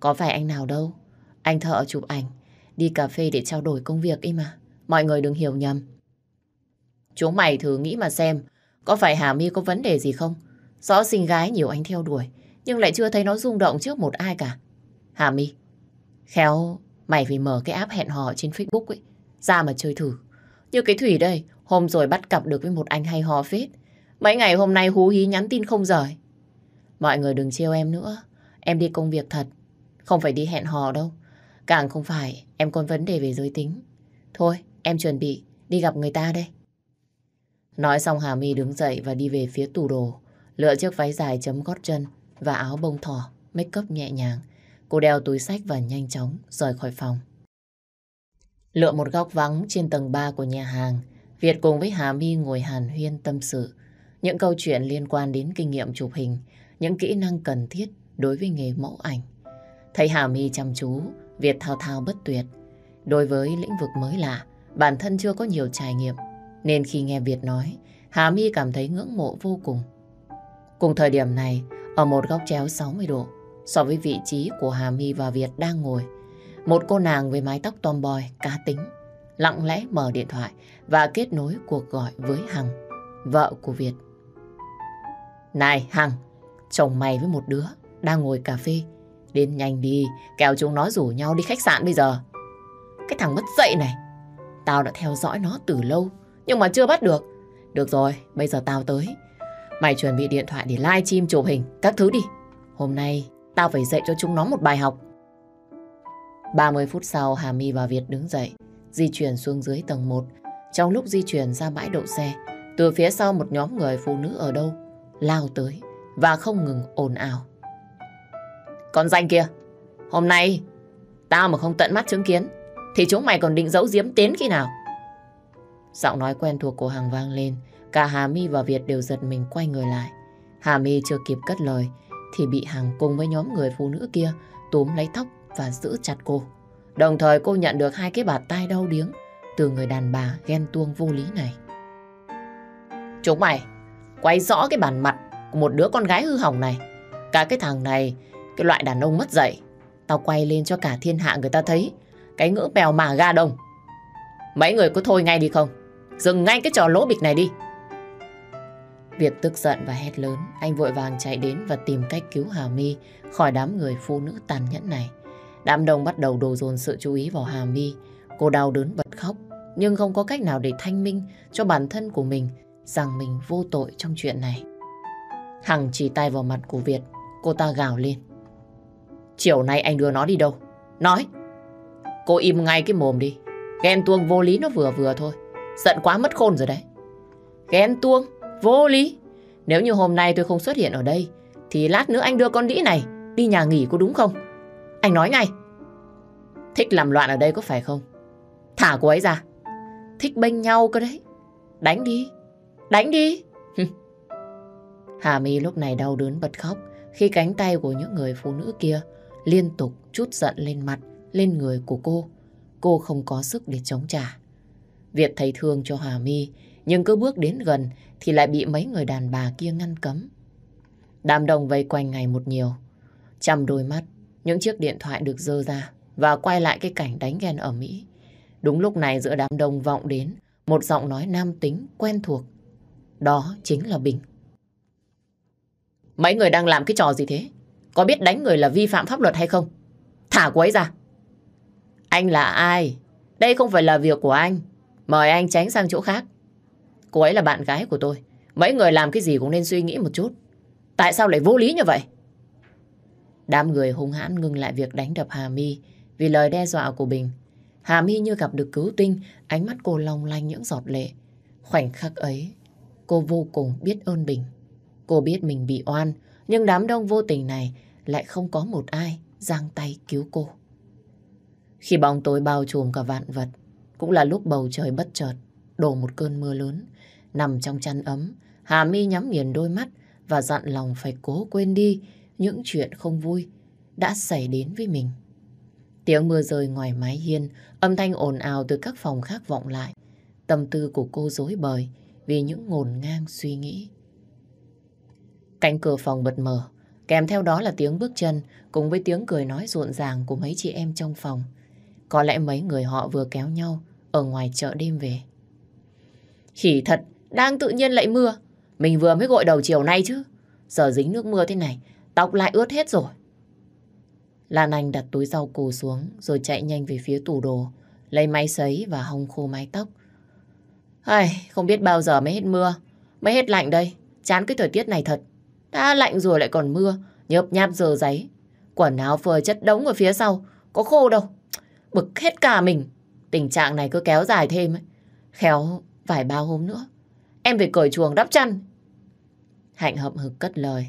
Có phải anh nào đâu. Anh thợ chụp ảnh, đi cà phê để trao đổi công việc ấy mà. Mọi người đừng hiểu nhầm. Chúng mày thử nghĩ mà xem, có phải Hà My có vấn đề gì không? Rõ xinh gái nhiều anh theo đuổi, nhưng lại chưa thấy nó rung động trước một ai cả. Hà My, khéo mày phải mở cái app hẹn hò trên Facebook ấy, ra mà chơi thử. Như cái Thủy đây, hôm rồi bắt cặp được với một anh hay hò phết. Mấy ngày hôm nay hú hí nhắn tin không rời. Mọi người đừng chiêu em nữa. Em đi công việc thật. Không phải đi hẹn hò đâu. Càng không phải em còn vấn đề về giới tính. Thôi, em chuẩn bị. Đi gặp người ta đây. Nói xong Hà My đứng dậy và đi về phía tủ đồ. Lựa chiếc váy dài chấm gót chân và áo bông thỏ, make up nhẹ nhàng. Cô đeo túi sách và nhanh chóng rời khỏi phòng. Lựa một góc vắng trên tầng 3 của nhà hàng, Việt cùng với Hà My ngồi hàn huyên tâm sự. Những câu chuyện liên quan đến kinh nghiệm chụp hình những kỹ năng cần thiết đối với nghề mẫu ảnh. thầy Hà My chăm chú, Việt thao thao bất tuyệt. Đối với lĩnh vực mới lạ, bản thân chưa có nhiều trải nghiệm, nên khi nghe Việt nói, Hà My cảm thấy ngưỡng mộ vô cùng. Cùng thời điểm này, ở một góc chéo 60 độ, so với vị trí của Hà My và Việt đang ngồi, một cô nàng với mái tóc tomboy, cá tính, lặng lẽ mở điện thoại và kết nối cuộc gọi với Hằng, vợ của Việt. Này Hằng, Chồng mày với một đứa Đang ngồi cà phê Đến nhanh đi Kéo chúng nó rủ nhau đi khách sạn bây giờ Cái thằng mất dậy này Tao đã theo dõi nó từ lâu Nhưng mà chưa bắt được Được rồi bây giờ tao tới Mày chuẩn bị điện thoại để live stream chụp hình Các thứ đi Hôm nay tao phải dạy cho chúng nó một bài học 30 phút sau Hà My và Việt đứng dậy Di chuyển xuống dưới tầng 1 Trong lúc di chuyển ra bãi đậu xe Từ phía sau một nhóm người phụ nữ ở đâu lao tới và không ngừng ồn ào. Con danh kia, hôm nay tao mà không tận mắt chứng kiến thì chúng mày còn định giấu giếm tiến khi nào? Giọng nói quen thuộc của hàng vang lên, cả Hà My và Việt đều giật mình quay người lại. Hà My chưa kịp cất lời thì bị hàng cùng với nhóm người phụ nữ kia túm lấy tóc và giữ chặt cô. Đồng thời cô nhận được hai cái bạt tay đau điếng từ người đàn bà ghen tuông vô lý này. Chúng mày, quay rõ cái bản mặt của một đứa con gái hư hỏng này. Cả cái thằng này, cái loại đàn ông mất dạy. Tao quay lên cho cả thiên hạ người ta thấy. Cái ngữ bèo mà ga đồng. Mấy người có thôi ngay đi không? Dừng ngay cái trò lỗ bịch này đi. Việc tức giận và hét lớn, anh vội vàng chạy đến và tìm cách cứu Hà My khỏi đám người phụ nữ tàn nhẫn này. Đám đông bắt đầu đổ dồn sự chú ý vào Hà My. Cô đau đớn bật khóc, nhưng không có cách nào để thanh minh cho bản thân của mình rằng mình vô tội trong chuyện này. Hằng chỉ tay vào mặt của Việt, cô ta gào lên. Chiều nay anh đưa nó đi đâu? Nói! Cô im ngay cái mồm đi. Ghen tuông vô lý nó vừa vừa thôi. Giận quá mất khôn rồi đấy. Ghen tuông, vô lý. Nếu như hôm nay tôi không xuất hiện ở đây, thì lát nữa anh đưa con đĩ này đi nhà nghỉ có đúng không? Anh nói ngay. Thích làm loạn ở đây có phải không? Thả cô ấy ra. Thích bênh nhau cơ đấy. Đánh đi. Đánh đi. Hà My lúc này đau đớn bật khóc khi cánh tay của những người phụ nữ kia liên tục chút giận lên mặt, lên người của cô. Cô không có sức để chống trả. Việt thấy thương cho Hà My, nhưng cứ bước đến gần thì lại bị mấy người đàn bà kia ngăn cấm. Đám đông vây quanh ngày một nhiều. Chăm đôi mắt, những chiếc điện thoại được dơ ra và quay lại cái cảnh đánh ghen ở Mỹ. Đúng lúc này giữa đám đông vọng đến một giọng nói nam tính quen thuộc. Đó chính là Bình. Mấy người đang làm cái trò gì thế? Có biết đánh người là vi phạm pháp luật hay không? Thả cô ấy ra. Anh là ai? Đây không phải là việc của anh. Mời anh tránh sang chỗ khác. Cô ấy là bạn gái của tôi. Mấy người làm cái gì cũng nên suy nghĩ một chút. Tại sao lại vô lý như vậy? Đám người hung hãn ngừng lại việc đánh đập Hà My vì lời đe dọa của Bình. Hà My như gặp được cứu tinh, ánh mắt cô long lanh những giọt lệ. Khoảnh khắc ấy, cô vô cùng biết ơn Bình. Cô biết mình bị oan, nhưng đám đông vô tình này lại không có một ai giang tay cứu cô. Khi bóng tối bao trùm cả vạn vật, cũng là lúc bầu trời bất chợt đổ một cơn mưa lớn. Nằm trong chăn ấm, Hà Mi nhắm nghiền đôi mắt và dặn lòng phải cố quên đi những chuyện không vui đã xảy đến với mình. Tiếng mưa rơi ngoài mái hiên, âm thanh ồn ào từ các phòng khác vọng lại. Tâm tư của cô rối bời vì những ngổn ngang suy nghĩ. Cánh cửa phòng bật mở, kèm theo đó là tiếng bước chân cùng với tiếng cười nói rộn ràng của mấy chị em trong phòng. Có lẽ mấy người họ vừa kéo nhau ở ngoài chợ đêm về. Khỉ thật, đang tự nhiên lại mưa. Mình vừa mới gội đầu chiều nay chứ. Giờ dính nước mưa thế này, tóc lại ướt hết rồi. Lan Anh đặt túi rau củ xuống rồi chạy nhanh về phía tủ đồ, lấy máy sấy và hong khô mái tóc. Ai, không biết bao giờ mới hết mưa, mới hết lạnh đây, chán cái thời tiết này thật. Đã lạnh rồi lại còn mưa, nhớp nháp dơ giấy. Quần áo phơi chất đống ở phía sau, có khô đâu. Bực hết cả mình. Tình trạng này cứ kéo dài thêm. Ấy. Khéo vài ba hôm nữa. Em phải cởi chuồng đắp chăn. Hạnh hậm hực cất lời.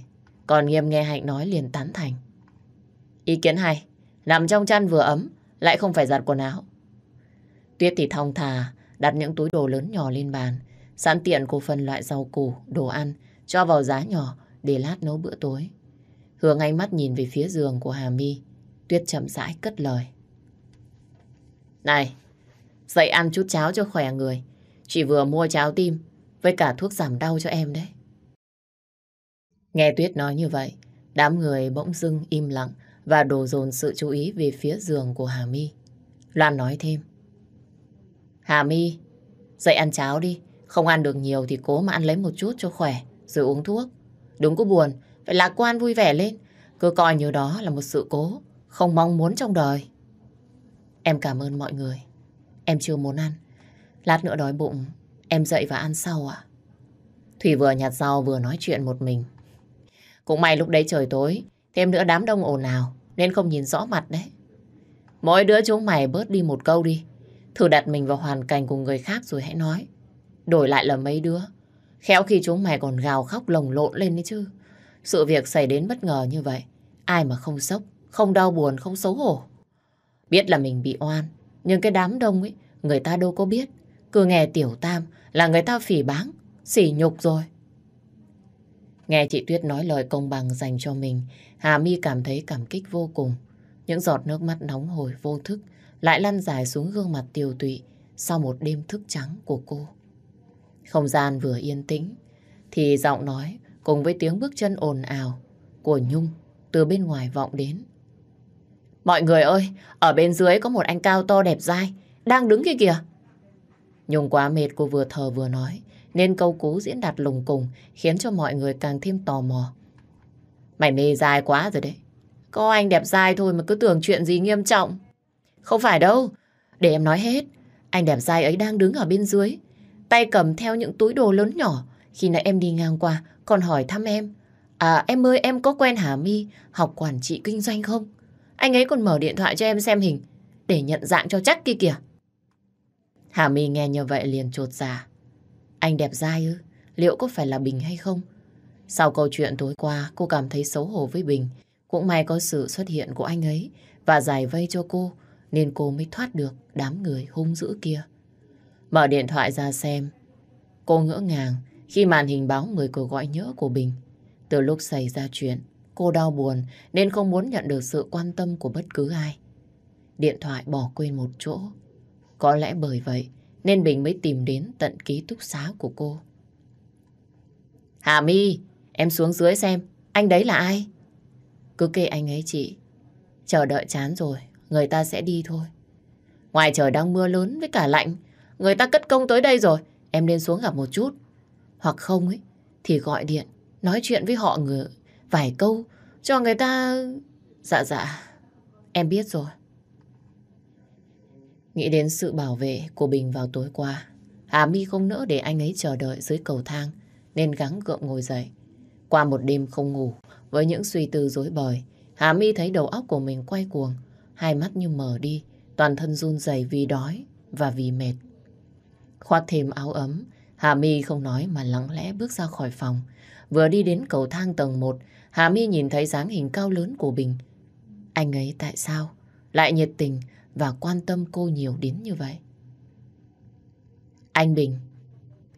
Còn nghiêm nghe Hạnh nói liền tán thành. Ý kiến hay. Nằm trong chăn vừa ấm, lại không phải giặt quần áo. Tuyết thì thong thả, đặt những túi đồ lớn nhỏ lên bàn. Sẵn tiện cô phần loại rau củ, đồ ăn, cho vào giá nhỏ để lát nấu bữa tối. Hương ánh mắt nhìn về phía giường của Hà My. Tuyết chậm rãi cất lời. Này, dậy ăn chút cháo cho khỏe người. Chị vừa mua cháo tim với cả thuốc giảm đau cho em đấy. Nghe Tuyết nói như vậy, đám người bỗng dưng im lặng và đổ dồn sự chú ý về phía giường của Hà My. Loan nói thêm. Hà My, dậy ăn cháo đi. Không ăn được nhiều thì cố mà ăn lấy một chút cho khỏe, rồi uống thuốc. Đúng có buồn, phải lạc quan vui vẻ lên. Cứ coi như đó là một sự cố, không mong muốn trong đời. Em cảm ơn mọi người. Em chưa muốn ăn. Lát nữa đói bụng, em dậy và ăn sau ạ. Thủy vừa nhặt rau vừa nói chuyện một mình. Cũng may lúc đấy trời tối, thêm nữa đám đông ồn ào, nên không nhìn rõ mặt đấy. Mỗi đứa chúng mày bớt đi một câu đi. Thử đặt mình vào hoàn cảnh của người khác rồi hãy nói. Đổi lại là mấy đứa Khéo khi chúng mày còn gào khóc lồng lộn lên đấy chứ. Sự việc xảy đến bất ngờ như vậy, ai mà không sốc, không đau buồn, không xấu hổ. Biết là mình bị oan, nhưng cái đám đông ấy, người ta đâu có biết. Cứ nghe tiểu tam là người ta phỉ báng, xỉ nhục rồi. Nghe chị Tuyết nói lời công bằng dành cho mình, Hà My cảm thấy cảm kích vô cùng. Những giọt nước mắt nóng hổi vô thức lại lăn dài xuống gương mặt tiều tụy sau một đêm thức trắng của cô. Không gian vừa yên tĩnh, thì giọng nói cùng với tiếng bước chân ồn ào của Nhung từ bên ngoài vọng đến. Mọi người ơi, ở bên dưới có một anh cao to đẹp dai, đang đứng kia kìa. Nhung quá mệt cô vừa thờ vừa nói, nên câu cú diễn đạt lùng cùng khiến cho mọi người càng thêm tò mò. Mày mê dai quá rồi đấy. Có anh đẹp dai thôi mà cứ tưởng chuyện gì nghiêm trọng. Không phải đâu, để em nói hết. Anh đẹp dai ấy đang đứng ở bên dưới, tay cầm theo những túi đồ lớn nhỏ. Khi nãy em đi ngang qua, còn hỏi thăm em. À em ơi, em có quen Hà My học quản trị kinh doanh không? Anh ấy còn mở điện thoại cho em xem hình, để nhận dạng cho chắc kia kìa. Hà My nghe như vậy liền trột già dạ. Anh đẹp dai ư, liệu có phải là Bình hay không? Sau câu chuyện tối qua, cô cảm thấy xấu hổ với Bình. Cũng may có sự xuất hiện của anh ấy và giải vây cho cô, nên cô mới thoát được đám người hung dữ kia. Mở điện thoại ra xem. Cô ngỡ ngàng khi màn hình báo người cô gọi nhớ của Bình. Từ lúc xảy ra chuyện, cô đau buồn nên không muốn nhận được sự quan tâm của bất cứ ai. Điện thoại bỏ quên một chỗ. Có lẽ bởi vậy nên Bình mới tìm đến tận ký túc xá của cô. Hà My, em xuống dưới xem, anh đấy là ai? Cứ kê anh ấy chị, chờ đợi chán rồi, người ta sẽ đi thôi. Ngoài trời đang mưa lớn với cả lạnh, Người ta cất công tới đây rồi, em nên xuống gặp một chút. Hoặc không ấy, thì gọi điện, nói chuyện với họ người, vài câu, cho người ta... Dạ dạ, em biết rồi. Nghĩ đến sự bảo vệ của Bình vào tối qua, Hà My không nỡ để anh ấy chờ đợi dưới cầu thang, nên gắng gượng ngồi dậy. Qua một đêm không ngủ, với những suy tư rối bời, Hà My thấy đầu óc của mình quay cuồng, hai mắt như mở đi, toàn thân run rẩy vì đói và vì mệt. Khoác thêm áo ấm, Hà My không nói mà lặng lẽ bước ra khỏi phòng. Vừa đi đến cầu thang tầng 1, Hà My nhìn thấy dáng hình cao lớn của Bình. Anh ấy tại sao lại nhiệt tình và quan tâm cô nhiều đến như vậy? Anh Bình,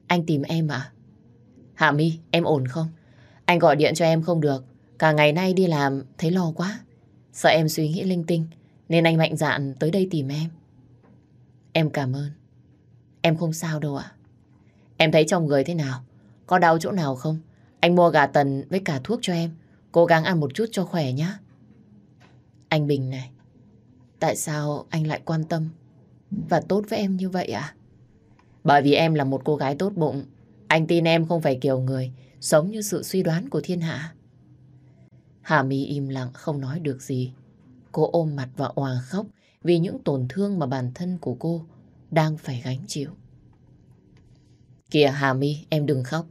anh tìm em à? Hà My, em ổn không? Anh gọi điện cho em không được. Cả ngày nay đi làm thấy lo quá. Sợ em suy nghĩ linh tinh, nên anh mạnh dạn tới đây tìm em. Em cảm ơn. Em không sao đâu ạ. Em thấy trong người thế nào? Có đau chỗ nào không? Anh mua gà tần với cả thuốc cho em. Cố gắng ăn một chút cho khỏe nhé. Anh Bình này, tại sao anh lại quan tâm và tốt với em như vậy ạ? Bởi vì em là một cô gái tốt bụng. Anh tin em không phải kiểu người sống như sự suy đoán của thiên hạ. Hà My im lặng không nói được gì. Cô ôm mặt và oàng khóc vì những tổn thương mà bản thân của cô đang phải gánh chịu. Kìa Hà My, em đừng khóc.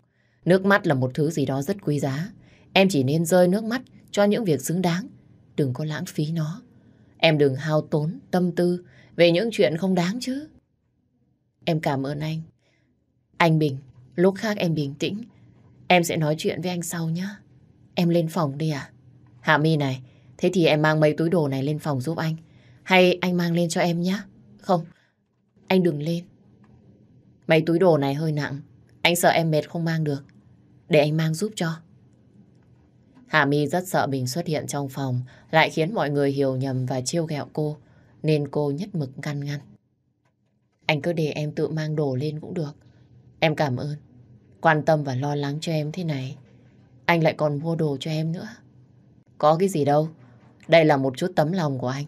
Nước mắt là một thứ gì đó rất quý giá. Em chỉ nên rơi nước mắt cho những việc xứng đáng. Đừng có lãng phí nó. Em đừng hao tốn, tâm tư về những chuyện không đáng chứ. Em cảm ơn anh. Anh Bình, lúc khác em bình tĩnh. Em sẽ nói chuyện với anh sau nhé. Em lên phòng đi à? Hà My này, thế thì em mang mấy túi đồ này lên phòng giúp anh. Hay anh mang lên cho em nhé? Không, anh đừng lên. Mấy túi đồ này hơi nặng. Anh sợ em mệt không mang được. Để anh mang giúp cho. Hà My rất sợ mình xuất hiện trong phòng lại khiến mọi người hiểu nhầm và trêu ghẹo cô. Nên cô nhất mực ngăn ngăn. Anh cứ để em tự mang đồ lên cũng được. Em cảm ơn. Quan tâm và lo lắng cho em thế này. Anh lại còn mua đồ cho em nữa. Có cái gì đâu. Đây là một chút tấm lòng của anh.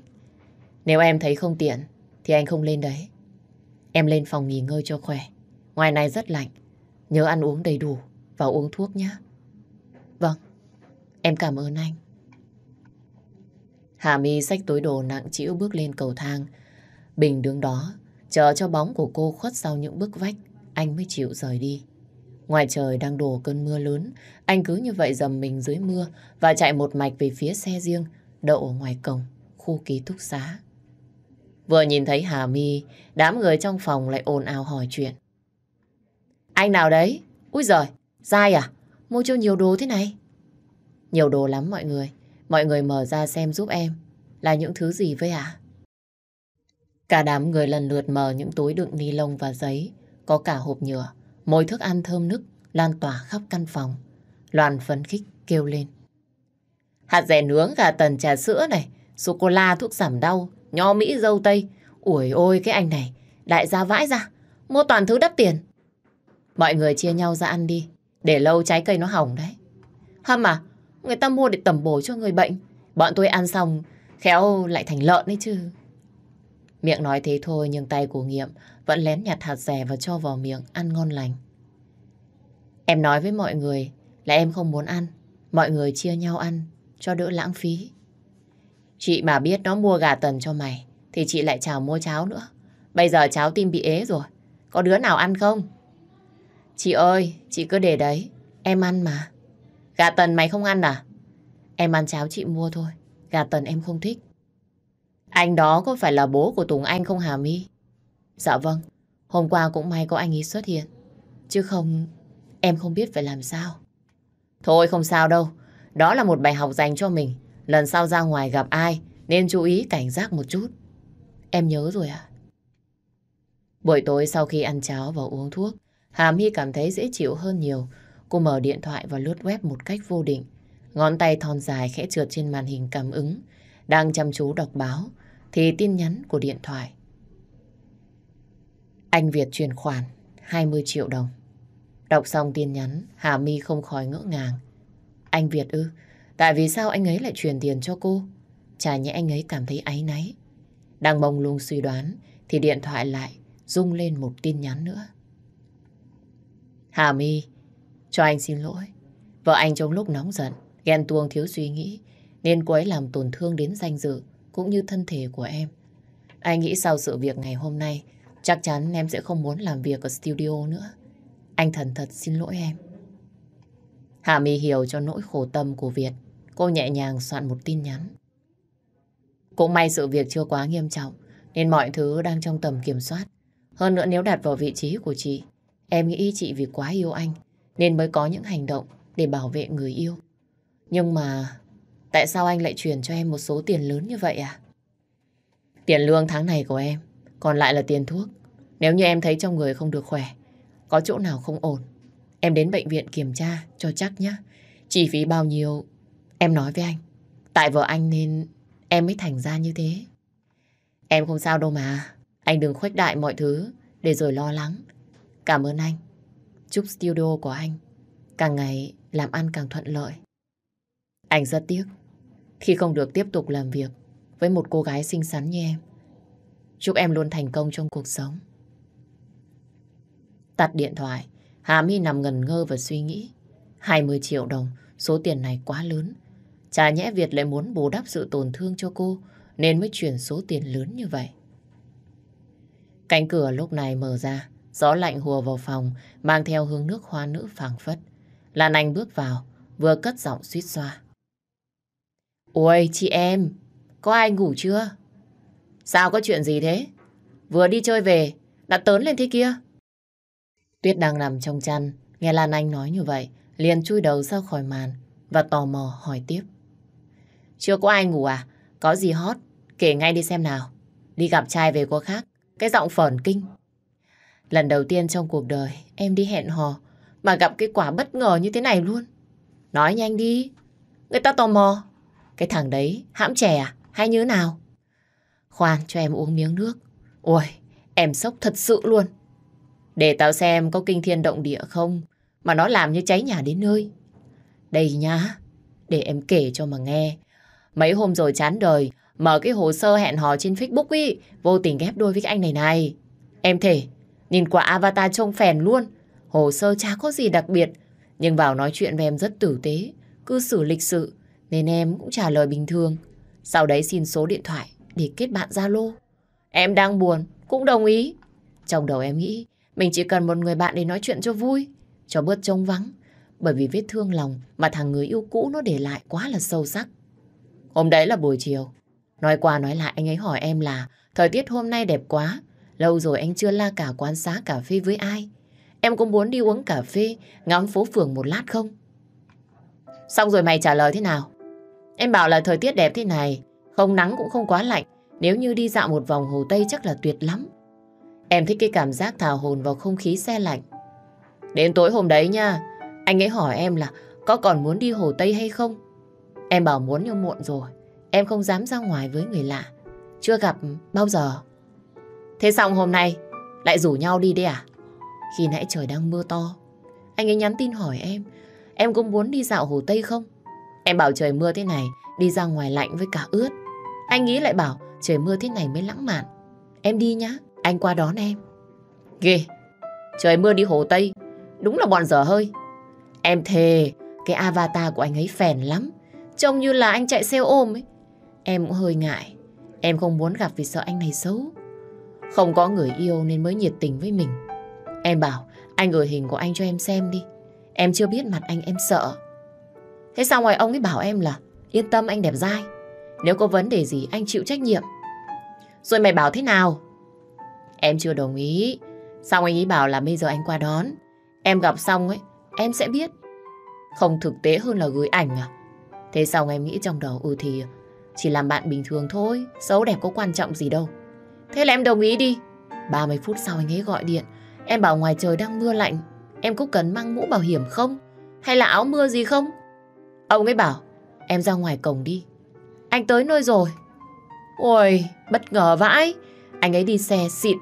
Nếu em thấy không tiện thì anh không lên đấy. Em lên phòng nghỉ ngơi cho khỏe. Ngoài này rất lạnh. Nhớ ăn uống đầy đủ và uống thuốc nhé. Vâng, em cảm ơn anh. Hà My xách túi đồ nặng chịu bước lên cầu thang. Bình đứng đó, chờ cho bóng của cô khuất sau những bức vách, anh mới chịu rời đi. Ngoài trời đang đổ cơn mưa lớn, anh cứ như vậy dầm mình dưới mưa và chạy một mạch về phía xe riêng, đậu ở ngoài cổng, khu ký túc xá. Vừa nhìn thấy Hà My, đám người trong phòng lại ồn ào hỏi chuyện. Anh nào đấy? Úi giời, dai à? Mua cho nhiều đồ thế này. Nhiều đồ lắm mọi người. Mọi người mở ra xem giúp em. Là những thứ gì với ạ? À? Cả đám người lần lượt mở những túi đựng ni lông và giấy. Có cả hộp nhựa. Mùi thức ăn thơm nức lan tỏa khắp căn phòng. Loan phấn khích kêu lên. Hạt rẻ nướng, gà tần trà sữa này, sô-cô-la thuốc giảm đau, nho Mỹ dâu Tây. Ủi ôi cái anh này, đại gia vãi ra, mua toàn thứ đắt tiền. Mọi người chia nhau ra ăn đi, để lâu trái cây nó hỏng đấy. Hâm à, người ta mua để tẩm bổ cho người bệnh. Bọn tôi ăn xong, khéo lại thành lợn đấy chứ. Miệng nói thế thôi nhưng tay của Nghiệm vẫn lén nhặt hạt rẻ và cho vào miệng ăn ngon lành. Em nói với mọi người là em không muốn ăn, mọi người chia nhau ăn cho đỡ lãng phí. Chị mà biết nó mua gà tần cho mày, thì chị lại chào mua cháo nữa. Bây giờ cháo tim bị ế rồi, có đứa nào ăn không? Chị ơi, chị cứ để đấy, em ăn mà. Gà tần mày không ăn à? Em ăn cháo chị mua thôi, gà tần em không thích. Anh đó có phải là bố của Tùng Anh không Hà My? Dạ vâng, hôm qua cũng may có anh ấy xuất hiện. Chứ không, em không biết phải làm sao. Thôi không sao đâu, đó là một bài học dành cho mình. Lần sau ra ngoài gặp ai nên chú ý cảnh giác một chút. Em nhớ rồi ạ. À? Buổi tối sau khi ăn cháo và uống thuốc, Hàm Hy cảm thấy dễ chịu hơn nhiều. Cô mở điện thoại và lướt web một cách vô định. Ngón tay thon dài khẽ trượt trên màn hình cảm ứng. Đang chăm chú đọc báo, thì tin nhắn của điện thoại. Anh Việt chuyển khoản 20 triệu đồng. Đọc xong tin nhắn, Hà My không khỏi ngỡ ngàng. Anh Việt ư, Tại vì sao anh ấy lại truyền tiền cho cô? Chả nhẽ anh ấy cảm thấy áy náy. Đang bông lung suy đoán thì điện thoại lại rung lên một tin nhắn nữa. Hà My, cho anh xin lỗi. Vợ anh trong lúc nóng giận, ghen tuông thiếu suy nghĩ nên cô ấy làm tổn thương đến danh dự cũng như thân thể của em. Anh nghĩ sau sự việc ngày hôm nay chắc chắn em sẽ không muốn làm việc ở studio nữa. Anh thần thật xin lỗi em. Hà My hiểu cho nỗi khổ tâm của Việt cô nhẹ nhàng soạn một tin nhắn. Cũng may sự việc chưa quá nghiêm trọng, nên mọi thứ đang trong tầm kiểm soát. Hơn nữa nếu đặt vào vị trí của chị, em nghĩ chị vì quá yêu anh, nên mới có những hành động để bảo vệ người yêu. Nhưng mà, tại sao anh lại chuyển cho em một số tiền lớn như vậy à? Tiền lương tháng này của em, còn lại là tiền thuốc. Nếu như em thấy trong người không được khỏe, có chỗ nào không ổn, em đến bệnh viện kiểm tra cho chắc nhé. Chi phí bao nhiêu Em nói với anh, tại vợ anh nên em mới thành ra như thế. Em không sao đâu mà, anh đừng khuếch đại mọi thứ để rồi lo lắng. Cảm ơn anh. Chúc studio của anh càng ngày làm ăn càng thuận lợi. Anh rất tiếc khi không được tiếp tục làm việc với một cô gái xinh xắn như em. Chúc em luôn thành công trong cuộc sống. Tắt điện thoại, Hà My nằm ngần ngơ và suy nghĩ. 20 triệu đồng, số tiền này quá lớn. Chả nhẽ Việt lại muốn bù đắp sự tổn thương cho cô nên mới chuyển số tiền lớn như vậy. Cánh cửa lúc này mở ra, gió lạnh hùa vào phòng mang theo hương nước hoa nữ phảng phất. Lan Anh bước vào, vừa cất giọng suýt xoa. Ôi chị em, có ai ngủ chưa? Sao có chuyện gì thế? Vừa đi chơi về, đã tớn lên thế kia. Tuyết đang nằm trong chăn, nghe Lan Anh nói như vậy, liền chui đầu ra khỏi màn và tò mò hỏi tiếp. Chưa có ai ngủ à? Có gì hot? Kể ngay đi xem nào. Đi gặp trai về cô khác. Cái giọng phởn kinh. Lần đầu tiên trong cuộc đời em đi hẹn hò mà gặp cái quả bất ngờ như thế này luôn. Nói nhanh đi. Người ta tò mò. Cái thằng đấy hãm trẻ à? Hay như nào? Khoan cho em uống miếng nước. Ôi, em sốc thật sự luôn. Để tao xem có kinh thiên động địa không mà nó làm như cháy nhà đến nơi. Đây nhá, để em kể cho mà nghe. Mấy hôm rồi chán đời, mở cái hồ sơ hẹn hò trên Facebook ý, vô tình ghép đôi với anh này này. Em thể, nhìn quả avatar trông phèn luôn, hồ sơ chả có gì đặc biệt, nhưng vào nói chuyện với em rất tử tế, cư xử lịch sự, nên em cũng trả lời bình thường. Sau đấy xin số điện thoại để kết bạn Zalo. Em đang buồn, cũng đồng ý. Trong đầu em nghĩ, mình chỉ cần một người bạn để nói chuyện cho vui, cho bớt trông vắng. Bởi vì vết thương lòng mà thằng người yêu cũ nó để lại quá là sâu sắc. Hôm đấy là buổi chiều. Nói qua nói lại anh ấy hỏi em là thời tiết hôm nay đẹp quá. Lâu rồi anh chưa la cả quán xá cà phê với ai. Em cũng muốn đi uống cà phê, ngắm phố phường một lát không? Xong rồi mày trả lời thế nào? Em bảo là thời tiết đẹp thế này, không nắng cũng không quá lạnh. Nếu như đi dạo một vòng Hồ Tây chắc là tuyệt lắm. Em thích cái cảm giác thào hồn vào không khí xe lạnh. Đến tối hôm đấy nha, anh ấy hỏi em là có còn muốn đi Hồ Tây hay không? Em bảo muốn nhưng muộn rồi. Em không dám ra ngoài với người lạ. Chưa gặp bao giờ. Thế xong hôm nay lại rủ nhau đi đi à? Khi nãy trời đang mưa to. Anh ấy nhắn tin hỏi em. Em cũng muốn đi dạo Hồ Tây không? Em bảo trời mưa thế này đi ra ngoài lạnh với cả ướt. Anh nghĩ lại bảo trời mưa thế này mới lãng mạn. Em đi nhá, anh qua đón em. Ghê, trời mưa đi Hồ Tây, đúng là bọn dở hơi. Em thề, cái avatar của anh ấy phèn lắm. Trông như là anh chạy xe ôm ấy. Em cũng hơi ngại. Em không muốn gặp vì sợ anh này xấu. Không có người yêu nên mới nhiệt tình với mình. Em bảo anh gửi hình của anh cho em xem đi. Em chưa biết mặt anh em sợ. Thế sao ngoài ông ấy bảo em là yên tâm anh đẹp dai. Nếu có vấn đề gì anh chịu trách nhiệm. Rồi mày bảo thế nào? Em chưa đồng ý. Xong anh ấy bảo là bây giờ anh qua đón. Em gặp xong ấy, em sẽ biết. Không thực tế hơn là gửi ảnh à? Thế xong em nghĩ trong đầu ừ thì chỉ làm bạn bình thường thôi, xấu đẹp có quan trọng gì đâu. Thế là em đồng ý đi. 30 phút sau anh ấy gọi điện, em bảo ngoài trời đang mưa lạnh, em có cần mang mũ bảo hiểm không? Hay là áo mưa gì không? Ông ấy bảo, em ra ngoài cổng đi. Anh tới nơi rồi. Ôi, bất ngờ vãi. Anh ấy đi xe xịn,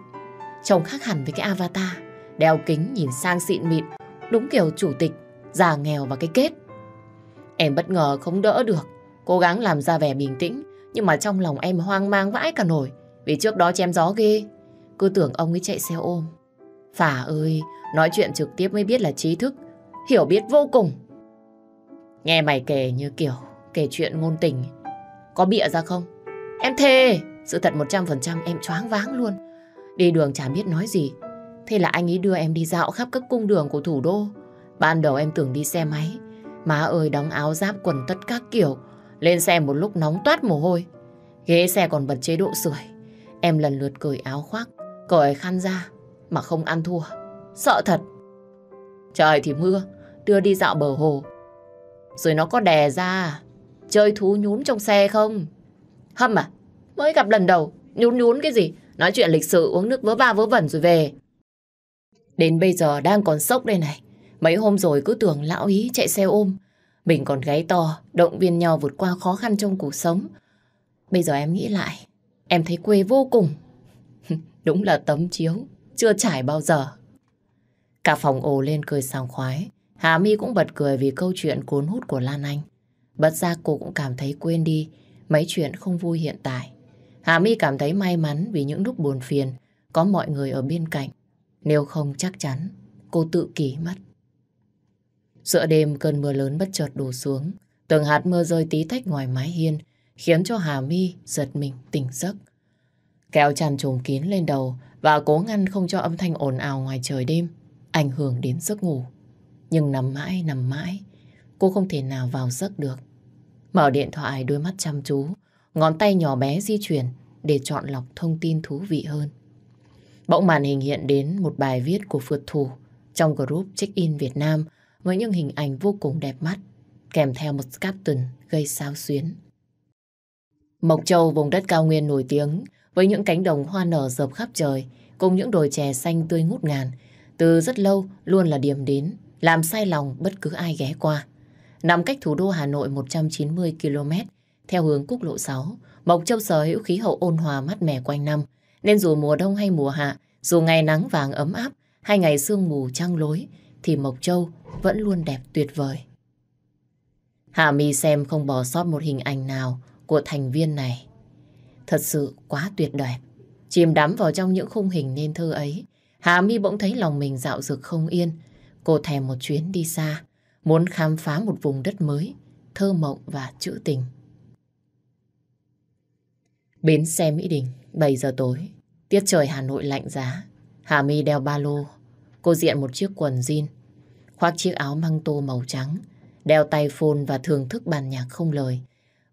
trông khác hẳn với cái avatar. Đeo kính nhìn sang xịn mịn, đúng kiểu chủ tịch, già nghèo và cái kết. Em bất ngờ không đỡ được, cố gắng làm ra vẻ bình tĩnh, nhưng mà trong lòng em hoang mang vãi cả nổi, vì trước đó chém gió ghê. Cứ tưởng ông ấy chạy xe ôm. Phả ơi, nói chuyện trực tiếp mới biết là trí thức, hiểu biết vô cùng. Nghe mày kể như kiểu kể chuyện ngôn tình, có bịa ra không? Em thề, sự thật 100% em choáng váng luôn. Đi đường chả biết nói gì, thế là anh ấy đưa em đi dạo khắp các cung đường của thủ đô. Ban đầu em tưởng đi xe máy, Má ơi đóng áo giáp quần tất các kiểu Lên xe một lúc nóng toát mồ hôi Ghế xe còn bật chế độ sưởi Em lần lượt cởi áo khoác Cởi khăn ra Mà không ăn thua Sợ thật Trời thì mưa Đưa đi dạo bờ hồ Rồi nó có đè ra Chơi thú nhún trong xe không Hâm à Mới gặp lần đầu Nhún nhún cái gì Nói chuyện lịch sự uống nước vớ va vớ vẩn rồi về Đến bây giờ đang còn sốc đây này Mấy hôm rồi cứ tưởng lão ý chạy xe ôm. Mình còn gáy to, động viên nhau vượt qua khó khăn trong cuộc sống. Bây giờ em nghĩ lại, em thấy quê vô cùng. (laughs) Đúng là tấm chiếu, chưa trải bao giờ. Cả phòng ồ lên cười sảng khoái. Hà My cũng bật cười vì câu chuyện cuốn hút của Lan Anh. Bất giác cô cũng cảm thấy quên đi mấy chuyện không vui hiện tại. Hà My cảm thấy may mắn vì những lúc buồn phiền có mọi người ở bên cạnh. Nếu không chắc chắn cô tự kỷ mất. Giữa đêm cơn mưa lớn bất chợt đổ xuống, từng hạt mưa rơi tí tách ngoài mái hiên, khiến cho Hà Mi giật mình tỉnh giấc. Kéo chăn trùm kín lên đầu và cố ngăn không cho âm thanh ồn ào ngoài trời đêm ảnh hưởng đến giấc ngủ. Nhưng nằm mãi nằm mãi, cô không thể nào vào giấc được. Mở điện thoại đôi mắt chăm chú, ngón tay nhỏ bé di chuyển để chọn lọc thông tin thú vị hơn. Bỗng màn hình hiện đến một bài viết của phượt thủ trong group Check-in Việt Nam với những hình ảnh vô cùng đẹp mắt, kèm theo một captain gây sao xuyến. Mộc Châu vùng đất cao nguyên nổi tiếng với những cánh đồng hoa nở rợp khắp trời cùng những đồi chè xanh tươi ngút ngàn từ rất lâu luôn là điểm đến làm say lòng bất cứ ai ghé qua. Nằm cách thủ đô Hà Nội 190 km theo hướng quốc lộ 6, Mộc Châu sở hữu khí hậu ôn hòa mát mẻ quanh năm nên dù mùa đông hay mùa hạ dù ngày nắng vàng ấm áp hay ngày sương mù trăng lối thì Mộc Châu vẫn luôn đẹp tuyệt vời. Hạ Mi xem không bỏ sót một hình ảnh nào của thành viên này. Thật sự quá tuyệt đẹp. Chìm đắm vào trong những khung hình nên thơ ấy, Hạ Mi bỗng thấy lòng mình dạo dực không yên. Cô thèm một chuyến đi xa, muốn khám phá một vùng đất mới, thơ mộng và trữ tình. Bến xe Mỹ Đình, 7 giờ tối. Tiết trời Hà Nội lạnh giá. Hà My đeo ba lô. Cô diện một chiếc quần jean khoác chiếc áo măng tô màu trắng, đeo tay phôn và thưởng thức bàn nhạc không lời.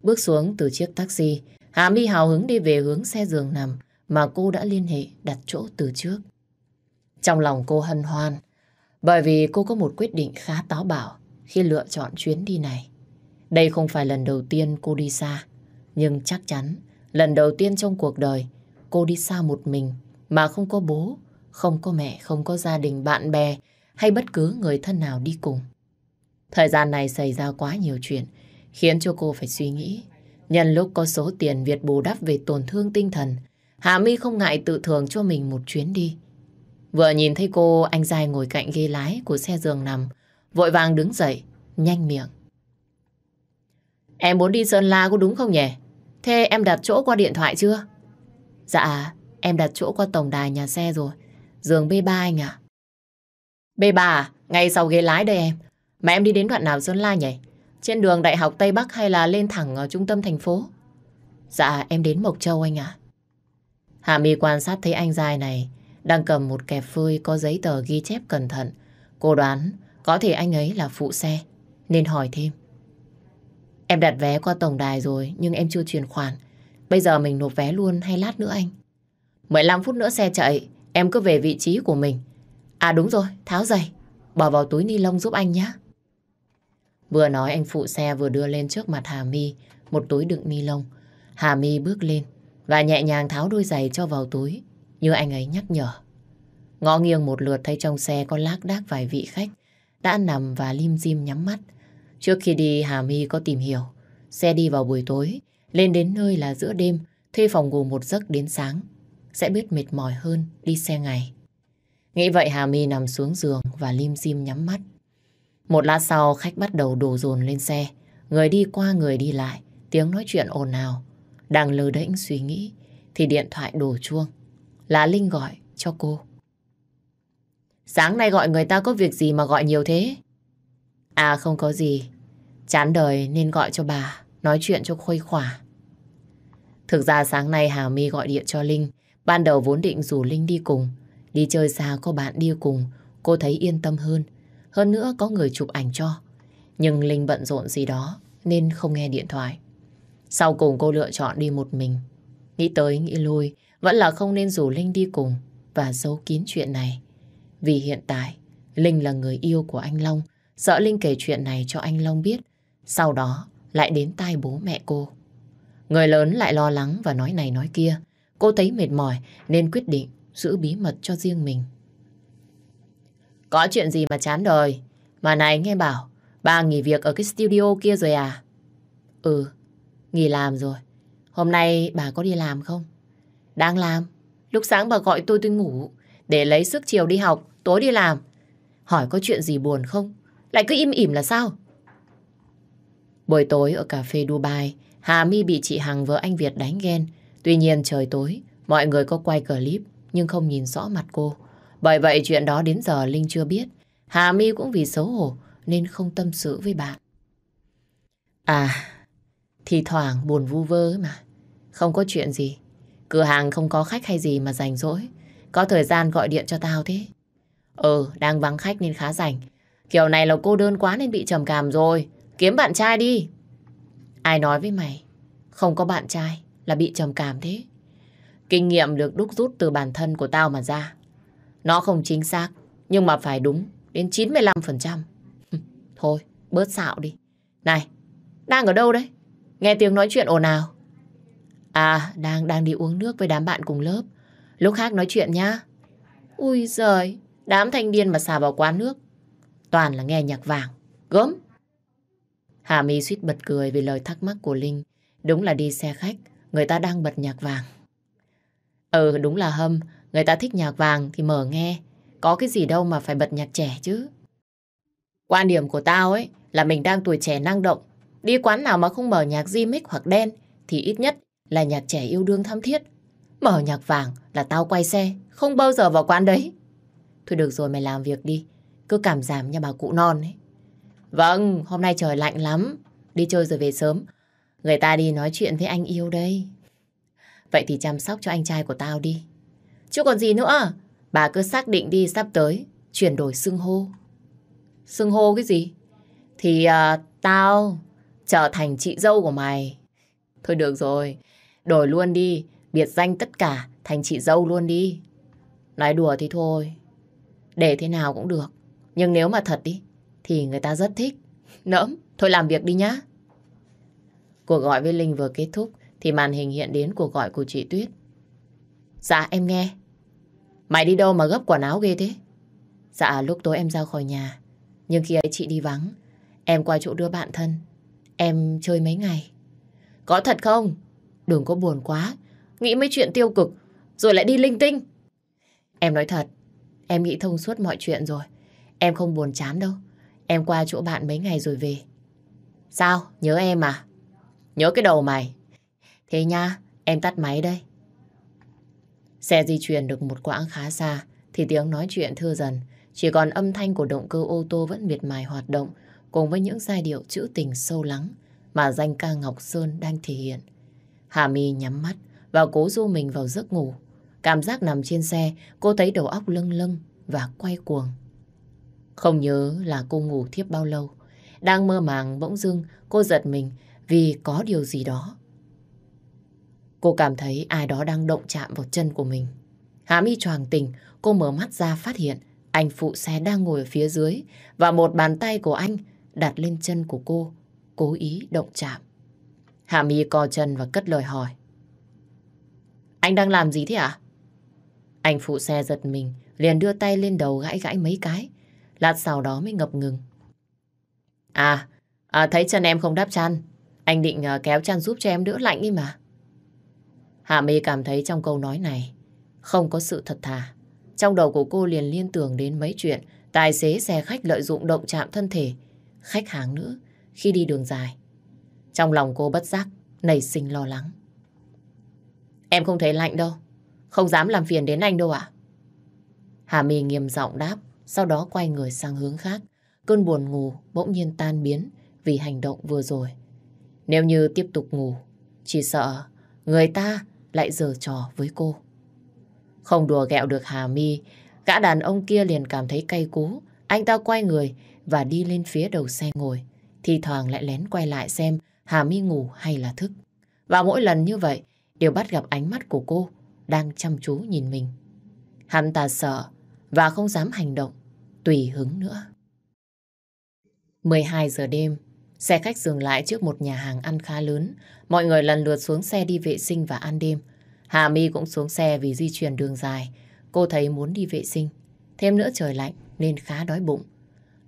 Bước xuống từ chiếc taxi, Hạ Mi hào hứng đi về hướng xe giường nằm mà cô đã liên hệ đặt chỗ từ trước. Trong lòng cô hân hoan, bởi vì cô có một quyết định khá táo bạo khi lựa chọn chuyến đi này. Đây không phải lần đầu tiên cô đi xa, nhưng chắc chắn lần đầu tiên trong cuộc đời cô đi xa một mình mà không có bố, không có mẹ, không có gia đình, bạn bè, hay bất cứ người thân nào đi cùng. Thời gian này xảy ra quá nhiều chuyện, khiến cho cô phải suy nghĩ. Nhân lúc có số tiền Việt bù đắp về tổn thương tinh thần, Hà My không ngại tự thưởng cho mình một chuyến đi. Vừa nhìn thấy cô, anh dài ngồi cạnh ghế lái của xe giường nằm, vội vàng đứng dậy, nhanh miệng. Em muốn đi Sơn La có đúng không nhỉ? Thế em đặt chỗ qua điện thoại chưa? Dạ, em đặt chỗ qua tổng đài nhà xe rồi. Giường B3 anh ạ. B3 à? Ngay sau ghế lái đây em. Mà em đi đến đoạn nào Sơn La nhỉ? Trên đường Đại học Tây Bắc hay là lên thẳng ở trung tâm thành phố? Dạ, em đến Mộc Châu anh ạ. À. Hạ Mi quan sát thấy anh dài này đang cầm một kẹp phơi có giấy tờ ghi chép cẩn thận. Cô đoán có thể anh ấy là phụ xe, nên hỏi thêm. Em đặt vé qua tổng đài rồi nhưng em chưa chuyển khoản. Bây giờ mình nộp vé luôn hay lát nữa anh? 15 phút nữa xe chạy, em cứ về vị trí của mình. À đúng rồi, tháo giày, bỏ vào túi ni lông giúp anh nhé. Vừa nói anh phụ xe vừa đưa lên trước mặt Hà My một túi đựng ni lông. Hà My bước lên và nhẹ nhàng tháo đôi giày cho vào túi như anh ấy nhắc nhở. Ngõ nghiêng một lượt thấy trong xe có lác đác vài vị khách đã nằm và lim dim nhắm mắt. Trước khi đi Hà My có tìm hiểu. Xe đi vào buổi tối, lên đến nơi là giữa đêm, thuê phòng ngủ một giấc đến sáng. Sẽ biết mệt mỏi hơn đi xe ngày. Nghĩ vậy Hà My nằm xuống giường và lim dim nhắm mắt. Một lát sau khách bắt đầu đổ dồn lên xe. Người đi qua người đi lại, tiếng nói chuyện ồn ào. Đang lơ đễnh suy nghĩ thì điện thoại đổ chuông. Là Linh gọi cho cô. Sáng nay gọi người ta có việc gì mà gọi nhiều thế? À không có gì. Chán đời nên gọi cho bà, nói chuyện cho khuây khỏa. Thực ra sáng nay Hà My gọi điện cho Linh. Ban đầu vốn định rủ Linh đi cùng, Đi chơi xa có bạn đi cùng, cô thấy yên tâm hơn. Hơn nữa có người chụp ảnh cho. Nhưng Linh bận rộn gì đó nên không nghe điện thoại. Sau cùng cô lựa chọn đi một mình. Nghĩ tới nghĩ lui, vẫn là không nên rủ Linh đi cùng và giấu kín chuyện này. Vì hiện tại, Linh là người yêu của anh Long, sợ Linh kể chuyện này cho anh Long biết, sau đó lại đến tai bố mẹ cô. Người lớn lại lo lắng và nói này nói kia. Cô thấy mệt mỏi nên quyết định giữ bí mật cho riêng mình. Có chuyện gì mà chán đời? Mà này nghe bảo, bà nghỉ việc ở cái studio kia rồi à? Ừ, nghỉ làm rồi. Hôm nay bà có đi làm không? Đang làm. Lúc sáng bà gọi tôi tôi ngủ, để lấy sức chiều đi học, tối đi làm. Hỏi có chuyện gì buồn không? Lại cứ im ỉm là sao? Buổi tối ở cà phê Dubai, Hà My bị chị Hằng vợ anh Việt đánh ghen. Tuy nhiên trời tối, mọi người có quay clip nhưng không nhìn rõ mặt cô. Bởi vậy chuyện đó đến giờ Linh chưa biết. Hà My cũng vì xấu hổ nên không tâm sự với bạn. À, thì thoảng buồn vu vơ ấy mà. Không có chuyện gì. Cửa hàng không có khách hay gì mà rảnh rỗi. Có thời gian gọi điện cho tao thế. Ừ, đang vắng khách nên khá rảnh. Kiểu này là cô đơn quá nên bị trầm cảm rồi. Kiếm bạn trai đi. Ai nói với mày, không có bạn trai là bị trầm cảm thế. Kinh nghiệm được đúc rút từ bản thân của tao mà ra. Nó không chính xác, nhưng mà phải đúng đến 95%. (laughs) Thôi, bớt xạo đi. Này, đang ở đâu đấy? Nghe tiếng nói chuyện ồn ào. À, đang đang đi uống nước với đám bạn cùng lớp. Lúc khác nói chuyện nhá. Ui giời, đám thanh niên mà xả vào quán nước. Toàn là nghe nhạc vàng. Gớm. Hà My suýt bật cười vì lời thắc mắc của Linh. Đúng là đi xe khách, người ta đang bật nhạc vàng. Ừ đúng là hâm, người ta thích nhạc vàng thì mở nghe. Có cái gì đâu mà phải bật nhạc trẻ chứ. Quan điểm của tao ấy là mình đang tuổi trẻ năng động. Đi quán nào mà không mở nhạc remix hoặc đen thì ít nhất là nhạc trẻ yêu đương thắm thiết. Mở nhạc vàng là tao quay xe, không bao giờ vào quán đấy. Thôi được rồi mày làm việc đi, cứ cảm giảm nhà bà cụ non ấy. Vâng, hôm nay trời lạnh lắm, đi chơi rồi về sớm. Người ta đi nói chuyện với anh yêu đây. Vậy thì chăm sóc cho anh trai của tao đi. Chứ còn gì nữa, bà cứ xác định đi sắp tới, chuyển đổi xưng hô. Xưng hô cái gì? Thì à, tao trở thành chị dâu của mày. Thôi được rồi, đổi luôn đi, biệt danh tất cả thành chị dâu luôn đi. Nói đùa thì thôi, để thế nào cũng được. Nhưng nếu mà thật đi, thì người ta rất thích. Nỡm, thôi làm việc đi nhá. Cuộc gọi với Linh vừa kết thúc, thì màn hình hiện đến cuộc gọi của chị Tuyết. Dạ em nghe. Mày đi đâu mà gấp quần áo ghê thế? Dạ lúc tối em ra khỏi nhà, nhưng khi ấy chị đi vắng, em qua chỗ đưa bạn thân. Em chơi mấy ngày. Có thật không? Đừng có buồn quá, nghĩ mấy chuyện tiêu cực, rồi lại đi linh tinh. Em nói thật, em nghĩ thông suốt mọi chuyện rồi. Em không buồn chán đâu. Em qua chỗ bạn mấy ngày rồi về. Sao? Nhớ em à? Nhớ cái đầu mày. Thế nha, em tắt máy đây. Xe di chuyển được một quãng khá xa thì tiếng nói chuyện thưa dần. Chỉ còn âm thanh của động cơ ô tô vẫn miệt mài hoạt động cùng với những giai điệu trữ tình sâu lắng mà danh ca Ngọc Sơn đang thể hiện. Hà My nhắm mắt và cố du mình vào giấc ngủ. Cảm giác nằm trên xe, cô thấy đầu óc lâng lâng và quay cuồng. Không nhớ là cô ngủ thiếp bao lâu. Đang mơ màng bỗng dưng cô giật mình vì có điều gì đó Cô cảm thấy ai đó đang động chạm vào chân của mình. Hãm y choàng tình, cô mở mắt ra phát hiện anh phụ xe đang ngồi ở phía dưới và một bàn tay của anh đặt lên chân của cô, cố ý động chạm. Hạ Mi co chân và cất lời hỏi. Anh đang làm gì thế ạ? À? Anh phụ xe giật mình, liền đưa tay lên đầu gãi gãi mấy cái. Lát sau đó mới ngập ngừng. À, à thấy chân em không đáp chăn. Anh định uh, kéo chăn giúp cho em đỡ lạnh đi mà. Hạ mi cảm thấy trong câu nói này không có sự thật thà. Trong đầu của cô liền liên tưởng đến mấy chuyện tài xế xe khách lợi dụng động chạm thân thể, khách hàng nữa khi đi đường dài. Trong lòng cô bất giác, nảy sinh lo lắng. Em không thấy lạnh đâu, không dám làm phiền đến anh đâu ạ. Hà My nghiêm giọng đáp, sau đó quay người sang hướng khác. Cơn buồn ngủ bỗng nhiên tan biến vì hành động vừa rồi. Nếu như tiếp tục ngủ, chỉ sợ người ta lại giở trò với cô. Không đùa ghẹo được Hà Mi, gã đàn ông kia liền cảm thấy cay cú. Anh ta quay người và đi lên phía đầu xe ngồi, thì thoảng lại lén quay lại xem Hà Mi ngủ hay là thức. Và mỗi lần như vậy, đều bắt gặp ánh mắt của cô đang chăm chú nhìn mình. Hắn ta sợ và không dám hành động, tùy hứng nữa. 12 giờ đêm, Xe khách dừng lại trước một nhà hàng ăn khá lớn. Mọi người lần lượt xuống xe đi vệ sinh và ăn đêm. Hà My cũng xuống xe vì di chuyển đường dài. Cô thấy muốn đi vệ sinh. Thêm nữa trời lạnh nên khá đói bụng.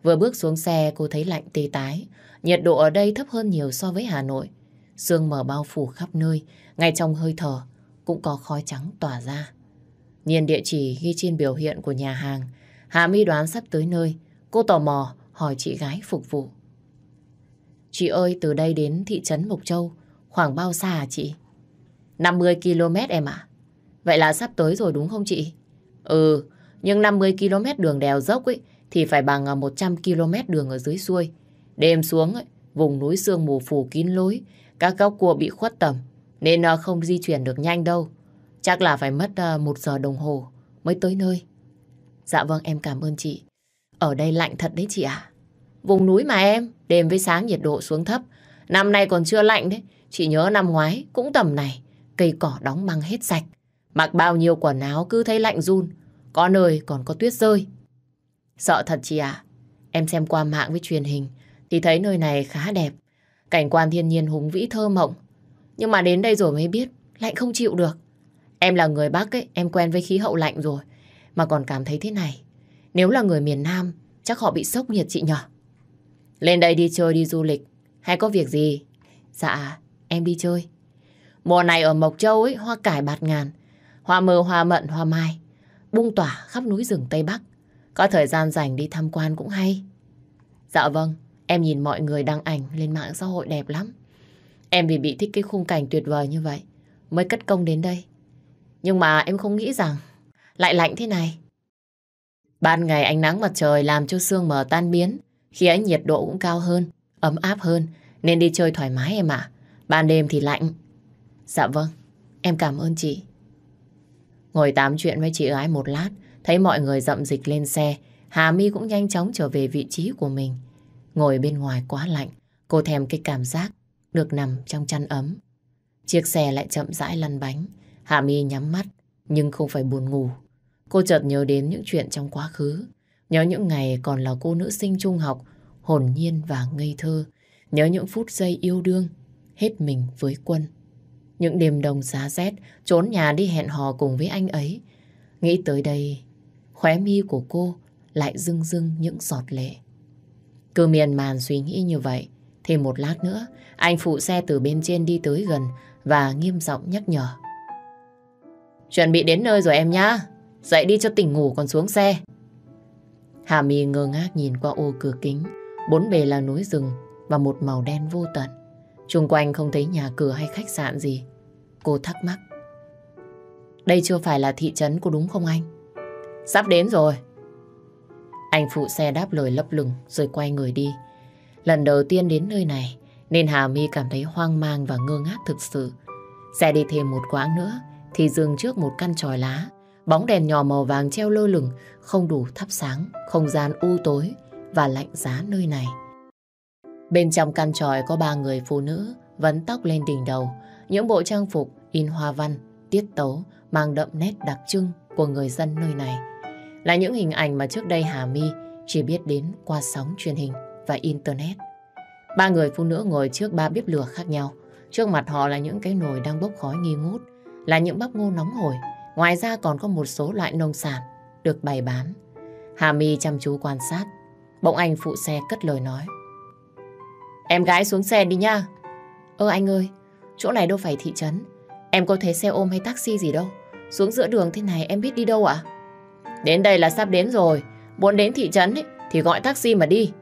Vừa bước xuống xe cô thấy lạnh tê tái. Nhiệt độ ở đây thấp hơn nhiều so với Hà Nội. Sương mờ bao phủ khắp nơi. Ngay trong hơi thở cũng có khói trắng tỏa ra. Nhìn địa chỉ ghi trên biểu hiện của nhà hàng. Hà My đoán sắp tới nơi. Cô tò mò hỏi chị gái phục vụ. Chị ơi, từ đây đến thị trấn Mộc Châu khoảng bao xa hả chị? 50 km em ạ. Vậy là sắp tới rồi đúng không chị? Ừ, nhưng 50 km đường đèo dốc ấy thì phải bằng 100 à, km đường ở dưới xuôi. Đêm xuống ấy, vùng núi sương mù phủ kín lối, các góc cua bị khuất tầm nên à, không di chuyển được nhanh đâu. Chắc là phải mất à, một giờ đồng hồ mới tới nơi. Dạ vâng em cảm ơn chị. Ở đây lạnh thật đấy chị ạ. Vùng núi mà em, đêm với sáng nhiệt độ xuống thấp. Năm nay còn chưa lạnh đấy. Chị nhớ năm ngoái, cũng tầm này, cây cỏ đóng măng hết sạch. Mặc bao nhiêu quần áo cứ thấy lạnh run. Có nơi còn có tuyết rơi. Sợ thật chị ạ. Em xem qua mạng với truyền hình thì thấy nơi này khá đẹp. Cảnh quan thiên nhiên hùng vĩ thơ mộng. Nhưng mà đến đây rồi mới biết, lạnh không chịu được. Em là người Bắc ấy, em quen với khí hậu lạnh rồi. Mà còn cảm thấy thế này. Nếu là người miền Nam, chắc họ bị sốc nhiệt chị nhở. Lên đây đi chơi đi du lịch, hay có việc gì? Dạ, em đi chơi. Mùa này ở Mộc Châu ấy, hoa cải bạt ngàn, hoa mơ, hoa mận, hoa mai, bung tỏa khắp núi rừng Tây Bắc. Có thời gian rảnh đi tham quan cũng hay. Dạ vâng, em nhìn mọi người đăng ảnh lên mạng xã hội đẹp lắm. Em vì bị thích cái khung cảnh tuyệt vời như vậy, mới cất công đến đây. Nhưng mà em không nghĩ rằng lại lạnh thế này. Ban ngày ánh nắng mặt trời làm cho xương mở tan biến, khi ấy nhiệt độ cũng cao hơn, ấm áp hơn, nên đi chơi thoải mái em ạ. Ban đêm thì lạnh. Dạ vâng, em cảm ơn chị. Ngồi tám chuyện với chị gái một lát, thấy mọi người dậm dịch lên xe, Hà My cũng nhanh chóng trở về vị trí của mình. Ngồi bên ngoài quá lạnh, cô thèm cái cảm giác được nằm trong chăn ấm. Chiếc xe lại chậm rãi lăn bánh, Hà My nhắm mắt nhưng không phải buồn ngủ. Cô chợt nhớ đến những chuyện trong quá khứ, Nhớ những ngày còn là cô nữ sinh trung học, hồn nhiên và ngây thơ. Nhớ những phút giây yêu đương, hết mình với quân. Những đêm đông giá rét, trốn nhà đi hẹn hò cùng với anh ấy. Nghĩ tới đây, khóe mi của cô lại rưng rưng những giọt lệ. Cứ miền màn suy nghĩ như vậy, thì một lát nữa, anh phụ xe từ bên trên đi tới gần và nghiêm giọng nhắc nhở. Chuẩn bị đến nơi rồi em nhá, dậy đi cho tỉnh ngủ còn xuống xe. Hà My ngơ ngác nhìn qua ô cửa kính, bốn bề là núi rừng và một màu đen vô tận. Trung quanh không thấy nhà cửa hay khách sạn gì. Cô thắc mắc. Đây chưa phải là thị trấn của đúng không anh? Sắp đến rồi. Anh phụ xe đáp lời lấp lửng rồi quay người đi. Lần đầu tiên đến nơi này nên Hà My cảm thấy hoang mang và ngơ ngác thực sự. Xe đi thêm một quãng nữa thì dừng trước một căn tròi lá Bóng đèn nhỏ màu vàng treo lơ lửng không đủ thắp sáng, không gian u tối và lạnh giá nơi này. Bên trong căn tròi có ba người phụ nữ vấn tóc lên đỉnh đầu, những bộ trang phục in hoa văn, tiết tấu mang đậm nét đặc trưng của người dân nơi này. Là những hình ảnh mà trước đây Hà My chỉ biết đến qua sóng truyền hình và internet. Ba người phụ nữ ngồi trước ba bếp lửa khác nhau. Trước mặt họ là những cái nồi đang bốc khói nghi ngút, là những bắp ngô nóng hổi Ngoài ra còn có một số loại nông sản được bày bán. Hà My chăm chú quan sát. Bỗng anh phụ xe cất lời nói. Em gái xuống xe đi nha. Ơ anh ơi, chỗ này đâu phải thị trấn. Em có thấy xe ôm hay taxi gì đâu. Xuống giữa đường thế này em biết đi đâu ạ? Đến đây là sắp đến rồi. Muốn đến thị trấn ấy, thì gọi taxi mà đi.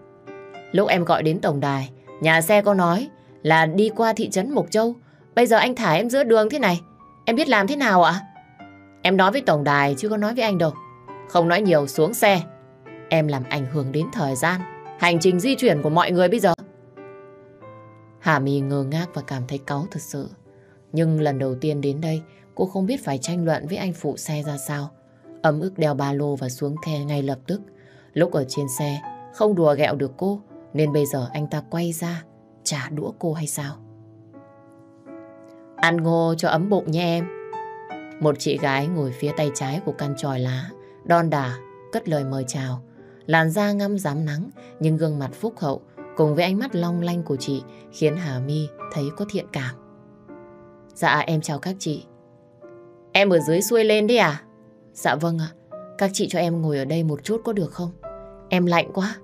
Lúc em gọi đến tổng đài, nhà xe có nói là đi qua thị trấn Mộc Châu. Bây giờ anh thả em giữa đường thế này. Em biết làm thế nào ạ? Em nói với tổng đài chứ có nói với anh đâu. Không nói nhiều xuống xe. Em làm ảnh hưởng đến thời gian, hành trình di chuyển của mọi người bây giờ. Hà My ngơ ngác và cảm thấy cáu thật sự. Nhưng lần đầu tiên đến đây, cô không biết phải tranh luận với anh phụ xe ra sao. Ấm ức đeo ba lô và xuống xe ngay lập tức. Lúc ở trên xe, không đùa gẹo được cô, nên bây giờ anh ta quay ra, trả đũa cô hay sao? Ăn ngô cho ấm bụng nha em. Một chị gái ngồi phía tay trái của căn tròi lá, đon đả, cất lời mời chào. Làn da ngăm rám nắng, nhưng gương mặt phúc hậu cùng với ánh mắt long lanh của chị khiến Hà My thấy có thiện cảm. Dạ em chào các chị. Em ở dưới xuôi lên đấy à? Dạ vâng ạ. Các chị cho em ngồi ở đây một chút có được không? Em lạnh quá.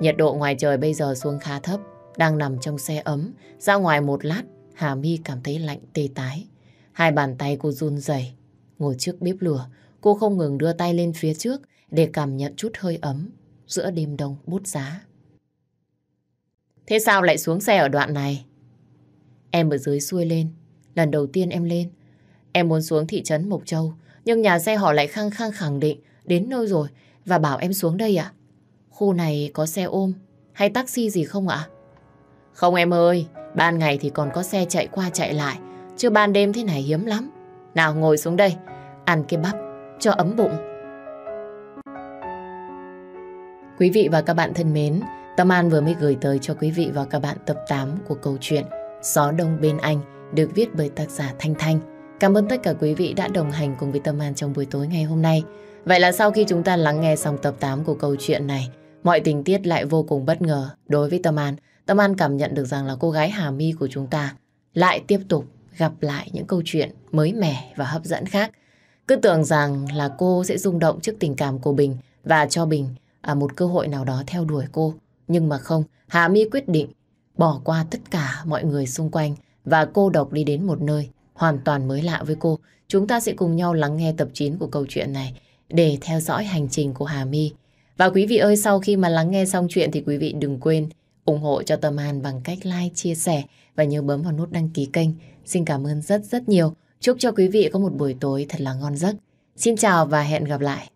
Nhiệt độ ngoài trời bây giờ xuống khá thấp, đang nằm trong xe ấm. Ra ngoài một lát, Hà My cảm thấy lạnh tê tái. Hai bàn tay cô run rẩy Ngồi trước bếp lửa, cô không ngừng đưa tay lên phía trước để cảm nhận chút hơi ấm giữa đêm đông bút giá. Thế sao lại xuống xe ở đoạn này? Em ở dưới xuôi lên. Lần đầu tiên em lên. Em muốn xuống thị trấn Mộc Châu, nhưng nhà xe họ lại khăng khăng khẳng định đến nơi rồi và bảo em xuống đây ạ. Khu này có xe ôm hay taxi gì không ạ? Không em ơi, ban ngày thì còn có xe chạy qua chạy lại, chứ ban đêm thế này hiếm lắm. Nào ngồi xuống đây, ăn cái bắp, cho ấm bụng. Quý vị và các bạn thân mến, Tâm An vừa mới gửi tới cho quý vị và các bạn tập 8 của câu chuyện Gió Đông Bên Anh được viết bởi tác giả Thanh Thanh. Cảm ơn tất cả quý vị đã đồng hành cùng với Tâm An trong buổi tối ngày hôm nay. Vậy là sau khi chúng ta lắng nghe xong tập 8 của câu chuyện này, mọi tình tiết lại vô cùng bất ngờ đối với Tâm An. Tâm An cảm nhận được rằng là cô gái Hà My của chúng ta lại tiếp tục gặp lại những câu chuyện mới mẻ và hấp dẫn khác. Cứ tưởng rằng là cô sẽ rung động trước tình cảm của Bình và cho Bình à, một cơ hội nào đó theo đuổi cô. Nhưng mà không, Hạ Mi quyết định bỏ qua tất cả mọi người xung quanh và cô độc đi đến một nơi hoàn toàn mới lạ với cô. Chúng ta sẽ cùng nhau lắng nghe tập 9 của câu chuyện này để theo dõi hành trình của Hà Mi. Và quý vị ơi, sau khi mà lắng nghe xong chuyện thì quý vị đừng quên ủng hộ cho Tâm An bằng cách like, chia sẻ và nhớ bấm vào nút đăng ký kênh Xin cảm ơn rất rất nhiều. Chúc cho quý vị có một buổi tối thật là ngon giấc. Xin chào và hẹn gặp lại.